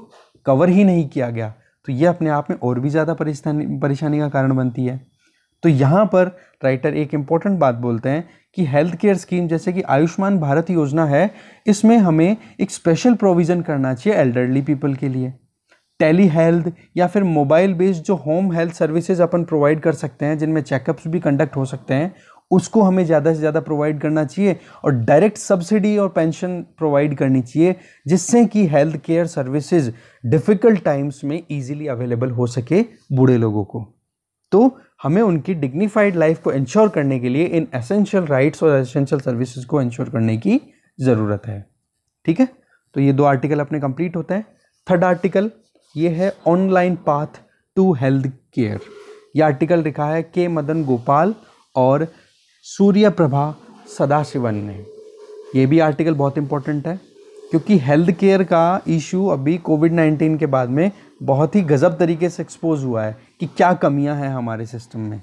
कवर ही नहीं किया गया तो ये अपने आप में और भी ज़्यादा परेशानी परेशानी का कारण बनती है तो यहाँ पर राइटर एक इम्पॉर्टेंट बात बोलते हैं कि हेल्थ केयर स्कीम जैसे कि आयुष्मान भारत योजना है इसमें हमें एक स्पेशल प्रोविज़न करना चाहिए एल्डरली पीपल के लिए टेली हेल्थ या फिर मोबाइल बेस्ड जो होम हेल्थ सर्विसेज अपन प्रोवाइड कर सकते हैं जिनमें चेकअप्स भी कंडक्ट हो सकते हैं उसको हमें ज़्यादा से ज़्यादा प्रोवाइड करना चाहिए और डायरेक्ट सब्सिडी और पेंशन प्रोवाइड करनी चाहिए जिससे कि health care services difficult times में ईजिली अवेलेबल हो सके बूढ़े लोगों को तो हमें उनकी डिग्निफाइड लाइफ को इंश्योर करने के लिए इन एसेंशियल राइट्स और एसेंशियल सर्विसेज को इंश्योर करने की ज़रूरत है ठीक है तो ये दो आर्टिकल अपने कंप्लीट होते हैं थर्ड आर्टिकल ये है online path to health care यह आर्टिकल लिखा है के मदन गोपाल और सूर्य प्रभा सदाशिवन ने ये भी आर्टिकल बहुत इंपॉर्टेंट है क्योंकि हेल्थ केयर का इशू अभी कोविड नाइन्टीन के बाद में बहुत ही गज़ब तरीके से एक्सपोज हुआ है कि क्या कमियां हैं हमारे सिस्टम में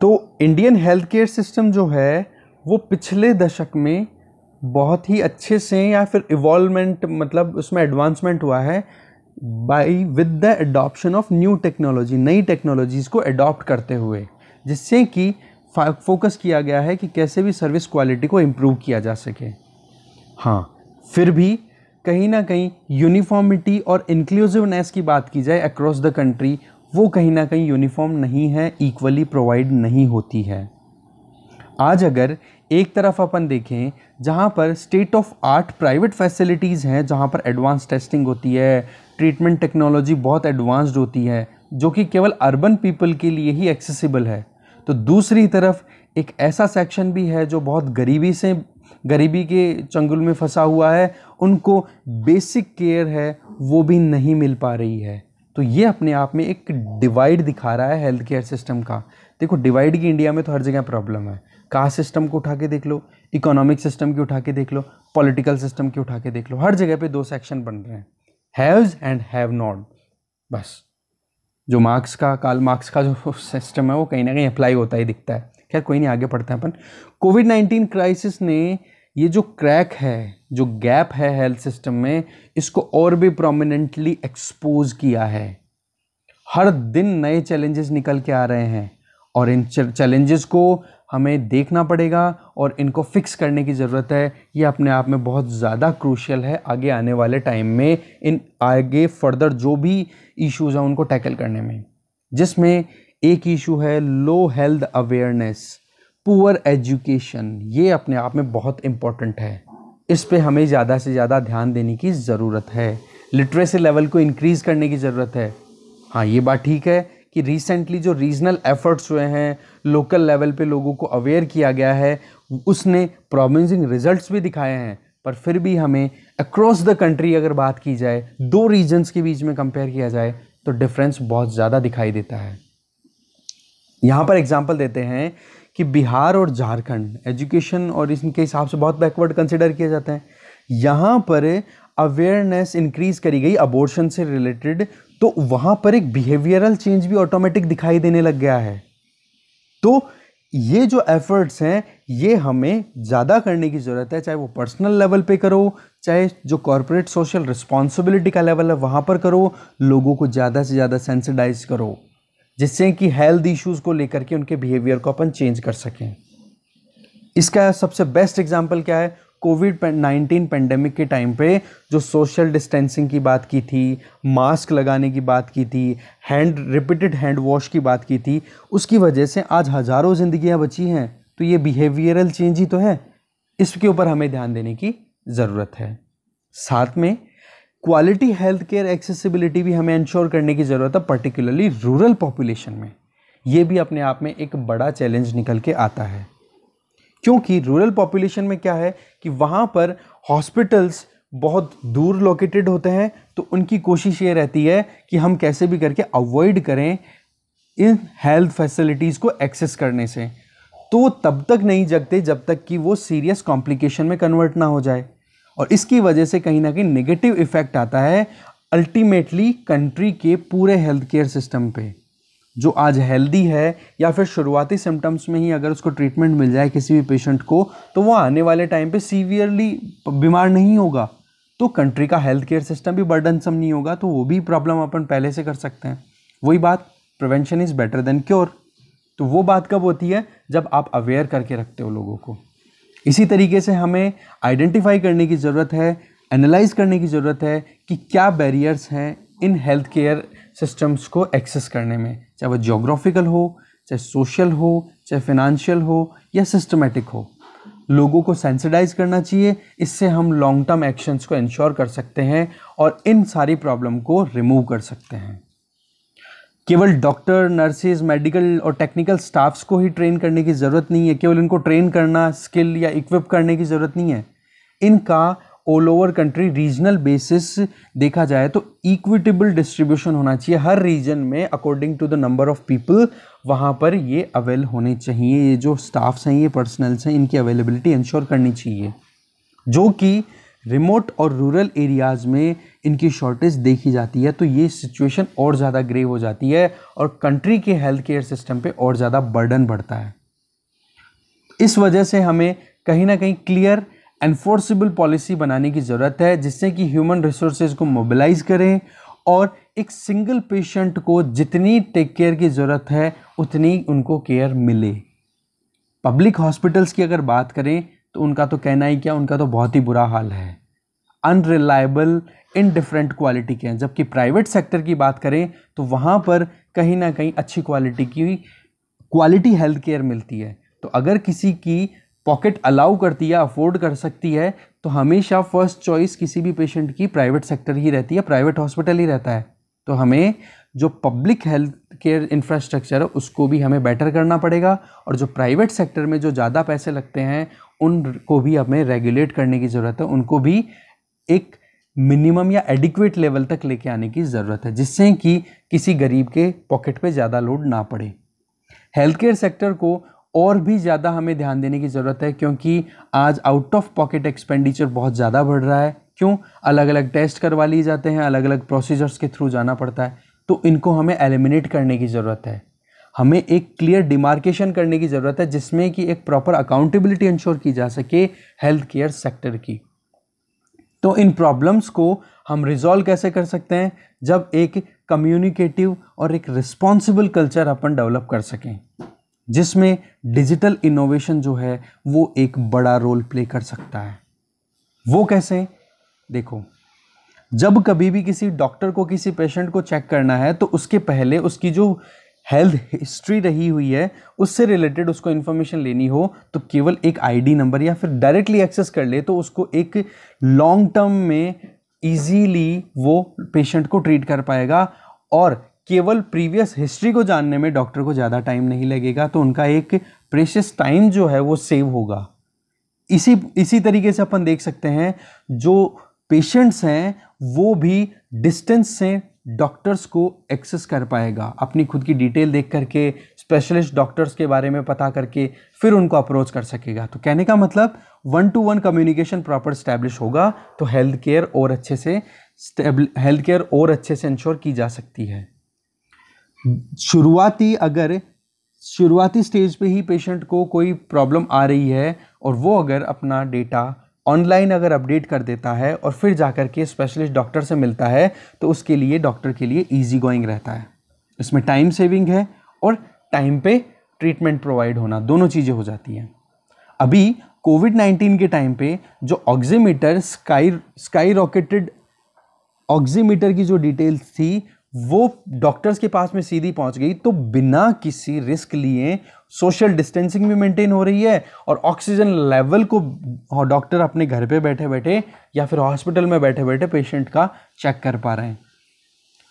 तो इंडियन हेल्थ केयर सिस्टम जो है वो पिछले दशक में बहुत ही अच्छे से या फिर इवॉलमेंट मतलब उसमें एडवांसमेंट हुआ है by with the adoption of new technology नई टेक्नोलॉजीज़ को एडॉप्ट करते हुए जिससे कि फोकस किया गया है कि कैसे भी सर्विस क्वालिटी को इम्प्रूव किया जा सके हाँ फिर भी कहीं ना कहीं यूनिफॉर्मिटी और इंक्लूसिवनेस की बात की जाए अक्रॉस द कंट्री वो कहीं ना कहीं यूनिफॉर्म नहीं है इक्वली प्रोवाइड नहीं होती है आज अगर एक तरफ अपन देखें जहाँ पर state of art private facilities हैं जहाँ पर एडवांस टेस्टिंग होती है ट्रीटमेंट टेक्नोलॉजी बहुत एडवांस्ड होती है जो कि केवल अर्बन पीपल के लिए ही एक्सेसिबल है तो दूसरी तरफ एक ऐसा सेक्शन भी है जो बहुत गरीबी से गरीबी के चंगुल में फंसा हुआ है उनको बेसिक केयर है वो भी नहीं मिल पा रही है तो ये अपने आप में एक डिवाइड दिखा रहा है हेल्थ केयर सिस्टम का देखो डिवाइड की इंडिया में तो हर जगह प्रॉब्लम है कास्ट सिस्टम को उठा के देख लो इकोनॉमिक सिस्टम की उठा के देख लो पॉलिटिकल सिस्टम की उठा के देख लो हर जगह पे दो सेक्शन बन रहे हैं हैव्स एंड हैव नॉट बस जो मार्क्स का काल मार्क्स का जो सिस्टम है वो कहीं ना कहीं अप्लाई होता ही दिखता है खैर कोई नहीं आगे पढ़ते हैं अपन कोविड नाइन्टीन क्राइसिस ने ये जो क्रैक है जो गैप है हेल्थ सिस्टम में इसको और भी प्रोमिनेंटली एक्सपोज किया है हर दिन नए चैलेंजेस निकल के आ रहे हैं और इन चैलेंजेस को हमें देखना पड़ेगा और इनको फिक्स करने की ज़रूरत है ये अपने आप में बहुत ज़्यादा क्रूशल है आगे आने वाले टाइम में इन आगे फर्दर जो भी इश्यूज़ हैं उनको टैकल करने में जिसमें एक इशू है low health awareness poor education ये अपने आप में बहुत इम्पॉर्टेंट है इस पर हमें ज़्यादा से ज़्यादा ध्यान देने की ज़रूरत है लिटरेसी लेवल को इनक्रीज़ करने की ज़रूरत है हाँ ये बात ठीक है कि रिसेंटली जो रीजनल एफर्ट्स हुए हैं लोकल लेवल पे लोगों को अवेयर किया गया है उसने प्रॉमिसिंग रिजल्ट्स भी दिखाए हैं पर फिर भी हमें अक्रॉस द कंट्री अगर बात की जाए दो रीजन्स के बीच में कंपेयर किया जाए तो डिफरेंस बहुत ज़्यादा दिखाई देता है यहाँ पर एग्जाम्पल देते हैं कि बिहार और झारखंड एजुकेशन और इनके हिसाब से बहुत बैकवर्ड कंसिडर किया जाता है यहाँ पर अवेयरनेस इंक्रीज करी गई अबोर्शन से रिलेटेड तो वहां पर एक बिहेवियरल चेंज भी ऑटोमेटिक दिखाई देने लग गया है तो ये जो एफर्ट्स हैं ये हमें ज़्यादा करने की ज़रूरत है चाहे वो पर्सनल लेवल पे करो चाहे जो कॉरपोरेट सोशल रिस्पॉन्सिबिलिटी का लेवल है वहाँ पर करो लोगों को ज़्यादा से ज़्यादा सेंसिटाइज करो जिससे कि हेल्थ इश्यूज़ को लेकर के उनके बिहेवियर को अपन चेंज कर सकें इसका सबसे बेस्ट एग्जाम्पल क्या है कोविड नाइन्टीन पेंडेमिक के टाइम पे जो सोशल डिस्टेंसिंग की बात की थी मास्क लगाने की बात की थी हैंड रिपीटेड हैंड वॉश की बात की थी उसकी वजह से आज हज़ारों जिंदगियां बची हैं तो ये बिहेवियरल चेंज ही तो है इसके ऊपर हमें ध्यान देने की ज़रूरत है साथ में क्वालिटी हेल्थ केयर एक्सेसिबिलिटी भी हमें इंश्योर करने की ज़रूरत है पर्टिकुलरली रूरल पॉपुलेशन में ये भी अपने आप में एक बड़ा चैलेंज निकल के आता है क्योंकि रूरल पॉपुलेशन में क्या है कि वहाँ पर हॉस्पिटल्स बहुत दूर लोकेटेड होते हैं तो उनकी कोशिश ये रहती है कि हम कैसे भी करके अवॉइड करें इन हेल्थ फैसिलिटीज़ को एक्सेस करने से तो तब तक नहीं जगते जब तक कि वो सीरियस कॉम्प्लिकेशन में कन्वर्ट ना हो जाए और इसकी वजह से कहीं ना कहीं नेगेटिव इफ़ेक्ट आता है अल्टीमेटली कंट्री के पूरे हेल्थ केयर सिस्टम पे जो आज हेल्दी है या फिर शुरुआती सिम्टम्स में ही अगर उसको ट्रीटमेंट मिल जाए किसी भी पेशेंट को तो वो आने वाले टाइम पे सीवियरली बीमार नहीं होगा तो कंट्री का हेल्थ केयर सिस्टम भी बर्डनसम नहीं होगा तो वो भी प्रॉब्लम अपन पहले से कर सकते हैं वही बात prevention is better than cure तो वो बात कब होती है जब आप अवेयर करके रखते हो लोगों को इसी तरीके से हमें आइडेंटिफाई करने की ज़रूरत है एनालाइज करने की ज़रूरत है कि क्या बैरियर्स हैं इन हेल्थ केयर सिस्टम्स को एक्सेस करने में चाहे वो जोग्राफिकल हो चाहे सोशल हो चाहे फिनंशियल हो या सिस्टमेटिक हो लोगों को सेंसिटाइज करना चाहिए इससे हम लॉन्ग टर्म एक्शंस को इंश्योर कर सकते हैं और इन सारी प्रॉब्लम को रिमूव कर सकते हैं केवल डॉक्टर नर्सेज मेडिकल और टेक्निकल स्टाफ्स को ही ट्रेन करने की ज़रूरत नहीं है केवल इनको ट्रेन करना स्किल या इक्विप करने की ज़रूरत नहीं है इनका all over country regional basis देखा जाए तो इक्विटेबल डिस्ट्रीब्यूशन होना चाहिए हर रीजन में according to the number of people वहाँ पर ये अवेल होने चाहिए ये जो स्टाफ्स हैं ये पर्सनल्स हैं इनकी अवेलेबिलिटी इंश्योर करनी चाहिए जो कि रिमोट और रूरल एरियाज़ में इनकी शॉर्टेज देखी जाती है तो ये सिचुएशन और ज़्यादा ग्रेव हो जाती है और कंट्री के हेल्थ केयर सिस्टम पे और ज़्यादा बर्डन बढ़ता है इस वजह से हमें कहीं ना कहीं क्लियर एनफोर्सिबल पॉलिसी बनाने की ज़रूरत है जिससे कि ह्यूमन रिसोर्सेज को मोबिलाइज करें और एक सिंगल पेशेंट को जितनी टेक केयर की ज़रूरत है उतनी उनको केयर मिले पब्लिक हॉस्पिटल्स की अगर बात करें तो उनका तो कहना ही क्या उनका तो बहुत ही बुरा हाल है अनरिलायबल इनडिफरेंट क्वालिटी के हैं जबकि प्राइवेट सेक्टर की बात करें तो वहाँ पर कहीं ना कहीं अच्छी क्वालिटी की क्वालिटी हेल्थ केयर मिलती है तो अगर किसी की पॉकेट अलाउ करती है अफोर्ड कर सकती है तो हमेशा फर्स्ट चॉइस किसी भी पेशेंट की प्राइवेट सेक्टर ही रहती है प्राइवेट हॉस्पिटल ही रहता है तो हमें जो पब्लिक हेल्थ केयर इंफ्रास्ट्रक्चर है उसको भी हमें बेटर करना पड़ेगा और जो प्राइवेट सेक्टर में जो ज़्यादा पैसे लगते हैं उनको भी हमें रेगुलेट करने की ज़रूरत है उनको भी एक मिनिमम या एडिक्वेट लेवल तक लेके आने की ज़रूरत है जिससे कि किसी गरीब के पॉकेट पे ज़्यादा लोड ना पड़े हेल्थ केयर सेक्टर को और भी ज़्यादा हमें ध्यान देने की ज़रूरत है क्योंकि आज आउट ऑफ पॉकेट एक्सपेंडिचर बहुत ज़्यादा बढ़ रहा है क्यों अलग अलग टेस्ट करवा लिए जाते हैं अलग अलग प्रोसीजर्स के थ्रू जाना पड़ता है तो इनको हमें एलिमिनेट करने की ज़रूरत है हमें एक क्लियर डिमार्केशन करने की ज़रूरत है जिसमें कि एक प्रॉपर अकाउंटेबिलिटी इंश्योर की जा सके हेल्थ केयर सेक्टर की तो इन प्रॉब्लम्स को हम रिजॉल्व कैसे कर सकते हैं जब एक कम्युनिकेटिव और एक रिस्पॉन्सिबल कल्चर अपन डेवलप कर सकें जिसमें डिजिटल इनोवेशन जो है वो एक बड़ा रोल प्ले कर सकता है वो कैसे देखो जब कभी भी किसी डॉक्टर को किसी पेशेंट को चेक करना है तो उसके पहले उसकी जो हेल्थ हिस्ट्री रही हुई है उससे रिलेटेड उसको इन्फॉर्मेशन लेनी हो तो केवल एक आईडी नंबर या फिर डायरेक्टली एक्सेस कर ले तो उसको एक लॉन्ग टर्म में इजीली वो पेशेंट को ट्रीट कर पाएगा और केवल प्रीवियस हिस्ट्री को जानने में डॉक्टर को ज़्यादा टाइम नहीं लगेगा तो उनका एक प्रेशियस टाइम जो है वो सेव होगा इसी इसी तरीके से अपन देख सकते हैं जो पेशेंट्स हैं वो भी डिस्टेंस से डॉक्टर्स को एक्सेस कर पाएगा अपनी खुद की डिटेल देख करके स्पेशलिस्ट डॉक्टर्स के बारे में पता करके फिर उनको अप्रोच कर सकेगा तो कहने का मतलब one to one communication proper establish होगा तो हेल्थ केयर और अच्छे से हेल्थ केयर और अच्छे से इंश्योर की जा सकती है शुरुआती अगर शुरुआती स्टेज पे ही पेशेंट को कोई प्रॉब्लम आ रही है और वो अगर अपना डेटा ऑनलाइन अगर अपडेट कर देता है और फिर जा कर के स्पेशलिस्ट डॉक्टर से मिलता है तो उसके लिए डॉक्टर के लिए ईजी गोइंग रहता है इसमें टाइम सेविंग है और टाइम पे ट्रीटमेंट प्रोवाइड होना दोनों चीज़ें हो जाती हैं अभी कोविड नाइन्टीन के टाइम पे जो oximeter sky skyrocketed oximeter की जो डिटेल्स थी वो डॉक्टर्स के पास में सीधी पहुंच गई तो बिना किसी रिस्क लिए सोशल डिस्टेंसिंग भी मेंटेन हो रही है और ऑक्सीजन लेवल को डॉक्टर हाँ, अपने घर पे बैठे बैठे या फिर हॉस्पिटल में बैठे बैठे पेशेंट का चेक कर पा रहे हैं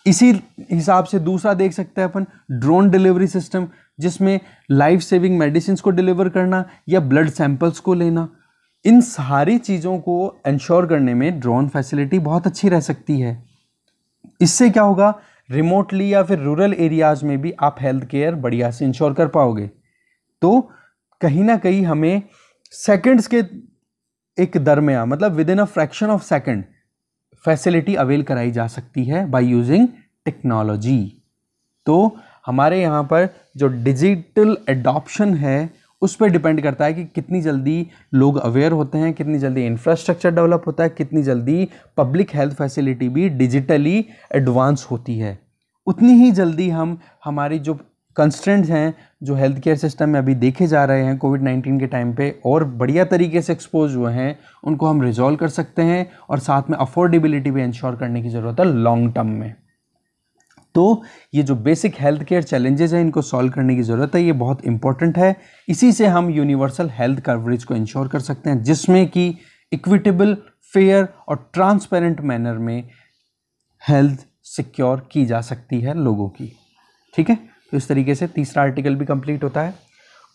इसी हिसाब से दूसरा देख सकते हैं अपन ड्रोन डिलीवरी सिस्टम जिसमें लाइफ सेविंग मेडिसिन को डिलीवर करना या ब्लड सैंपल्स को लेना इन सारी चीज़ों को इंश्योर करने में ड्रोन फैसिलिटी बहुत अच्छी रह सकती है इससे क्या होगा रिमोटली या फिर रूरल एरियाज़ में भी आप हेल्थ केयर बढ़िया से इंश्योर कर पाओगे तो कहीं ना कहीं हमें सेकंड्स के एक दरमिया मतलब within a fraction of second facility avail कराई जा सकती है बाय यूजिंग टेक्नोलॉजी तो हमारे यहाँ पर जो डिजिटल एडॉप्शन है उस पर डिपेंड करता है कि कितनी जल्दी लोग अवेयर होते हैं कितनी जल्दी इंफ्रास्ट्रक्चर डेवलप होता है कितनी जल्दी पब्लिक हेल्थ फैसिलिटी भी डिजिटली एडवांस होती है उतनी ही जल्दी हम हमारी जो कंस्टेंट हैं जो हेल्थ केयर सिस्टम में अभी देखे जा रहे हैं कोविड नाइन्टीन के टाइम पे और बढ़िया तरीके से एक्सपोज हुए हैं उनको हम रिजॉल्व कर सकते हैं और साथ में अफोर्डेबिलिटी भी इंश्योर करने की ज़रूरत है लॉन्ग टर्म में तो ये जो बेसिक हेल्थ केयर चैलेंजेस हैं इनको सॉल्व करने की ज़रूरत है ये बहुत इंपॉर्टेंट है इसी से हम यूनिवर्सल हेल्थ कवरेज को इंश्योर कर सकते हैं जिसमें कि इक्विटेबल फेयर और ट्रांसपेरेंट मैनर में हेल्थ सिक्योर की जा सकती है लोगों की ठीक है तो इस तरीके से तीसरा आर्टिकल भी कंप्लीट होता है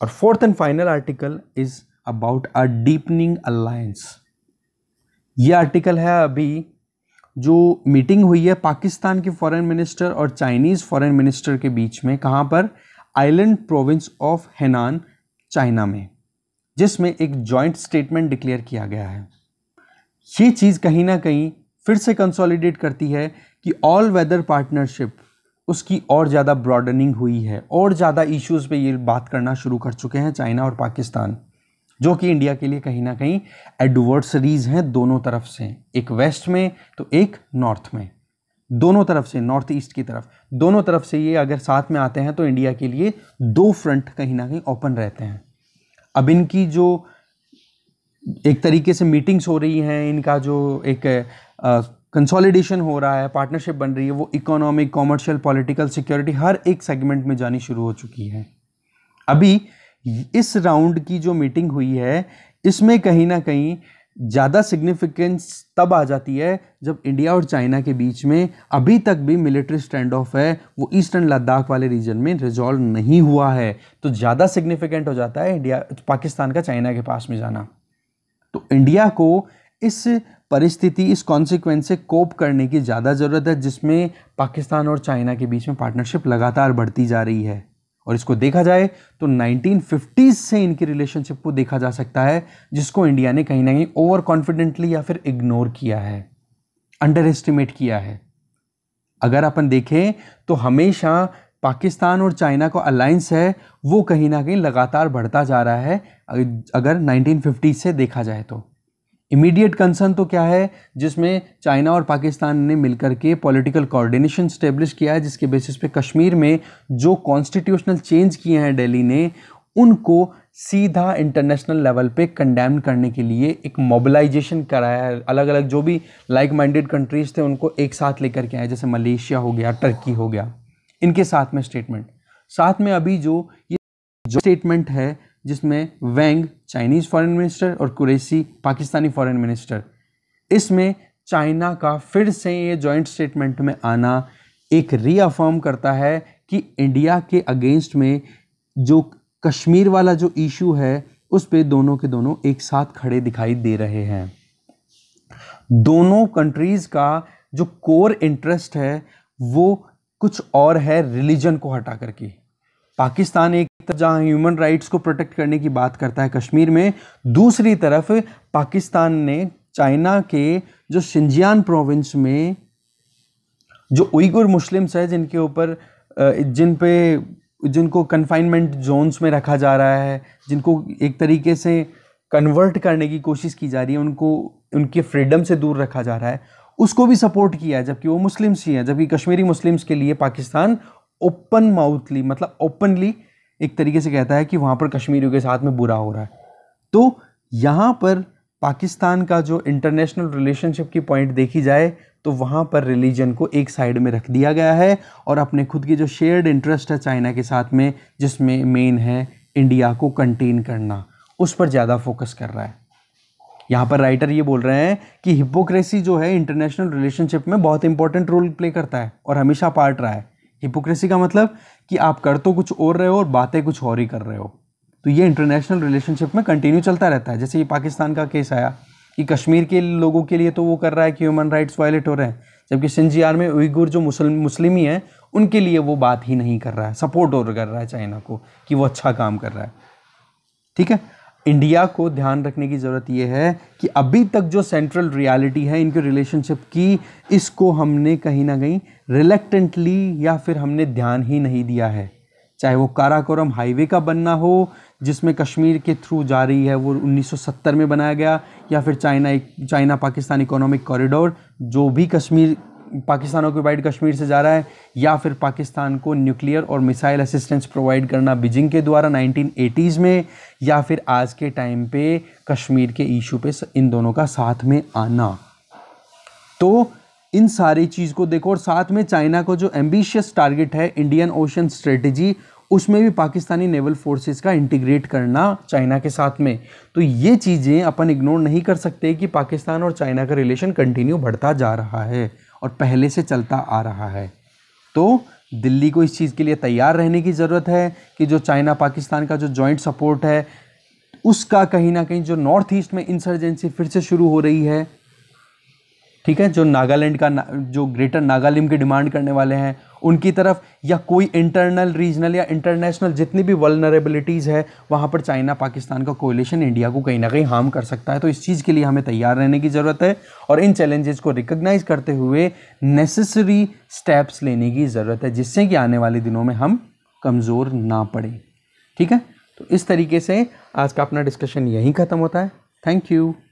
और fourth and final article is about a deepening alliance ये आर्टिकल है अभी जो मीटिंग हुई है पाकिस्तान के फॉरेन मिनिस्टर और चाइनीज़ फॉरेन मिनिस्टर के बीच में कहाँ पर island province of Hainan China में जिसमें एक जॉइंट स्टेटमेंट डिक्लेयर किया गया है ये चीज़ कहीं ना कहीं फिर से कंसोलिडेट करती है कि ऑल वेदर पार्टनरशिप उसकी और ज़्यादा ब्रॉडनिंग हुई है और ज़्यादा इश्यूज़ पे ये बात करना शुरू कर चुके हैं चाइना और पाकिस्तान जो कि इंडिया के लिए कहीं ना कहीं एडवर्सरीज हैं दोनों तरफ से एक वेस्ट में तो एक नॉर्थ में दोनों तरफ से नॉर्थ ईस्ट की तरफ दोनों तरफ से ये अगर साथ में आते हैं तो इंडिया के लिए दो फ्रंट कहीं ना कहीं ओपन रहते हैं अब इनकी जो एक तरीके से मीटिंग्स हो रही हैं इनका जो एक कंसोलिडेशन हो रहा है पार्टनरशिप बन रही है वो इकोनॉमिक कॉमर्शियल पॉलिटिकल सिक्योरिटी हर एक सेगमेंट में जानी शुरू हो चुकी है अभी इस राउंड की जो मीटिंग हुई है इसमें कहीं ना कहीं ज़्यादा सिग्निफिकेंस तब आ जाती है जब इंडिया और चाइना के बीच में अभी तक भी मिलिट्री स्टैंड ऑफ है वो ईस्टर्न लद्दाख वाले रीजन में रिजॉल्व नहीं हुआ है तो ज़्यादा सिग्निफिकेंट हो जाता है इंडिया तो पाकिस्तान का चाइना के पास में जाना तो इंडिया को इस परिस्थिति इस कॉन्सिक्वेंस से कोप करने की ज़्यादा ज़रूरत है जिसमें पाकिस्तान और चाइना के बीच में पार्टनरशिप लगातार बढ़ती जा रही है और इसको देखा जाए तो 1950s से इनकी रिलेशनशिप को देखा जा सकता है जिसको इंडिया ने कहीं ना कहीं ओवर कॉन्फिडेंटली या फिर इग्नोर किया है अंडर एस्टिमेट किया है अगर अपन देखें तो हमेशा पाकिस्तान और चाइना का अलायंस है वो कहीं ना कहीं लगातार बढ़ता जा रहा है अगर 1950 से देखा जाए तो इमीडिएट कंसर्न तो क्या है जिसमें चाइना और पाकिस्तान ने मिलकर के पॉलिटिकल कोऑर्डिनेशन स्टेब्लिश किया है जिसके बेसिस पे कश्मीर में जो कॉन्स्टिट्यूशनल चेंज किए हैं दिल्ली ने उनको सीधा इंटरनेशनल लेवल पे कंडेम करने के लिए एक मोबिलाइजेशन कराया है अलग अलग जो भी लाइक माइंडेड कंट्रीज थे उनको एक साथ लेकर के आए जैसे मलेशिया हो गया टर्की हो गया इनके साथ में स्टेटमेंट साथ में अभी जो ये जो स्टेटमेंट है जिसमें वेंग चाइनीज़ फॉरेन मिनिस्टर और कुरेसी पाकिस्तानी फॉरेन मिनिस्टर इसमें चाइना का फिर से ये जॉइंट स्टेटमेंट में आना एक रीअफर्म करता है कि इंडिया के अगेंस्ट में जो कश्मीर वाला जो इशू है उस पे दोनों के दोनों एक साथ खड़े दिखाई दे रहे हैं दोनों कंट्रीज़ का जो कोर इंटरेस्ट है वो कुछ और है रिलीजन को हटा करके पाकिस्तान एक तरफ जहाँ ह्यूमन राइट्स को प्रोटेक्ट करने की बात करता है कश्मीर में दूसरी तरफ पाकिस्तान ने चाइना के जो शिंजियान प्रोविंस में जो उइगुर मुस्लिम्स हैं जिनके ऊपर जिन पे जिनको कन्फाइनमेंट जोन्स में रखा जा रहा है जिनको एक तरीके से कन्वर्ट करने की कोशिश की जा रही है उनको उनके फ्रीडम से दूर रखा जा रहा है उसको भी सपोर्ट किया है जबकि वो मुस्लिम्स ही हैं जबकि कश्मीरी मुस्लिम्स के लिए पाकिस्तान ओपन माउथली मतलब ओपनली एक तरीके से कहता है कि वहाँ पर कश्मीरियों के साथ में बुरा हो रहा है तो यहाँ पर पाकिस्तान का जो इंटरनेशनल रिलेशनशिप की पॉइंट देखी जाए तो वहाँ पर रिलीजन को एक साइड में रख दिया गया है और अपने खुद की जो शेयर्ड इंटरेस्ट है चाइना के साथ में जिसमें मेन है इंडिया को कंटेन करना उस पर ज़्यादा फोकस कर रहा है यहाँ पर राइटर ये बोल रहे हैं कि हिपोक्रेसी जो है इंटरनेशनल रिलेशनशिप में बहुत इंपॉर्टेंट रोल प्ले करता है और हमेशा पार्ट रहा है हिपोक्रेसी का मतलब कि आप कर तो कुछ और रहे हो और बातें कुछ और ही कर रहे हो तो ये इंटरनेशनल रिलेशनशिप में कंटिन्यू चलता रहता है जैसे ये पाकिस्तान का केस आया कि कश्मीर के लोगों के लिए तो वो कर रहा है कि ह्यूमन राइट्स वायलेट हो रहे हैं जबकि सिंजियार में उइगुर जो मुस्लिम मुस्लिम ही हैं उनके लिए वो बात ही नहीं कर रहा है सपोर्ट और कर रहा है चाइना को कि वो अच्छा काम कर रहा है ठीक है इंडिया को ध्यान रखने की ज़रूरत यह है कि अभी तक जो सेंट्रल रियलिटी है इनके रिलेशनशिप की इसको हमने कहीं ना कहीं रिलेक्टेंटली या फिर हमने ध्यान ही नहीं दिया है चाहे वो काराकोरम हाईवे का बनना हो जिसमें कश्मीर के थ्रू जा रही है वो 1970 में बनाया गया या फिर China China Pakistan economic corridor जो भी कश्मीर पाकिस्तान ऑक्यूपाइड कश्मीर से जा रहा है या फिर पाकिस्तान को न्यूक्लियर और मिसाइल असिस्टेंस प्रोवाइड करना बीजिंग के द्वारा 1980s में या फिर आज के टाइम पे कश्मीर के इशू पे इन दोनों का साथ में आना तो इन सारी चीज़ को देखो और साथ में चाइना को जो एम्बिशियस टारगेट है इंडियन ओशन स्ट्रेटजी उसमें भी पाकिस्तानी नेवल फोर्सेस का इंटीग्रेट करना चाइना के साथ में तो ये चीज़ें अपन इग्नोर नहीं कर सकते कि पाकिस्तान और चाइना का रिलेशन कंटिन्यू बढ़ता जा रहा है और पहले से चलता आ रहा है तो दिल्ली को इस चीज़ के लिए तैयार रहने की ज़रूरत है कि जो चाइना पाकिस्तान का जो जॉइंट सपोर्ट है उसका कहीं ना कहीं जो नॉर्थ ईस्ट में इंसर्जेंसी फिर से शुरू हो रही है ठीक है जो नागालैंड का ना, जो ग्रेटर नागालैंड की डिमांड करने वाले हैं उनकी तरफ या कोई इंटरनल रीजनल या इंटरनेशनल जितनी भी वलनरेबिलिटीज़ है वहाँ पर चाइना पाकिस्तान का कोलेशन इंडिया को कहीं ना कहीं हार्म कर सकता है तो इस चीज़ के लिए हमें तैयार रहने की ज़रूरत है और इन चैलेंजेस को रिकग्नाइज करते हुए नेसेसरी स्टेप्स लेने की ज़रूरत है जिससे कि आने वाले दिनों में हम कमज़ोर ना पड़े ठीक है तो इस तरीके से आज का अपना डिस्कशन यहीं ख़त्म होता है थैंक यू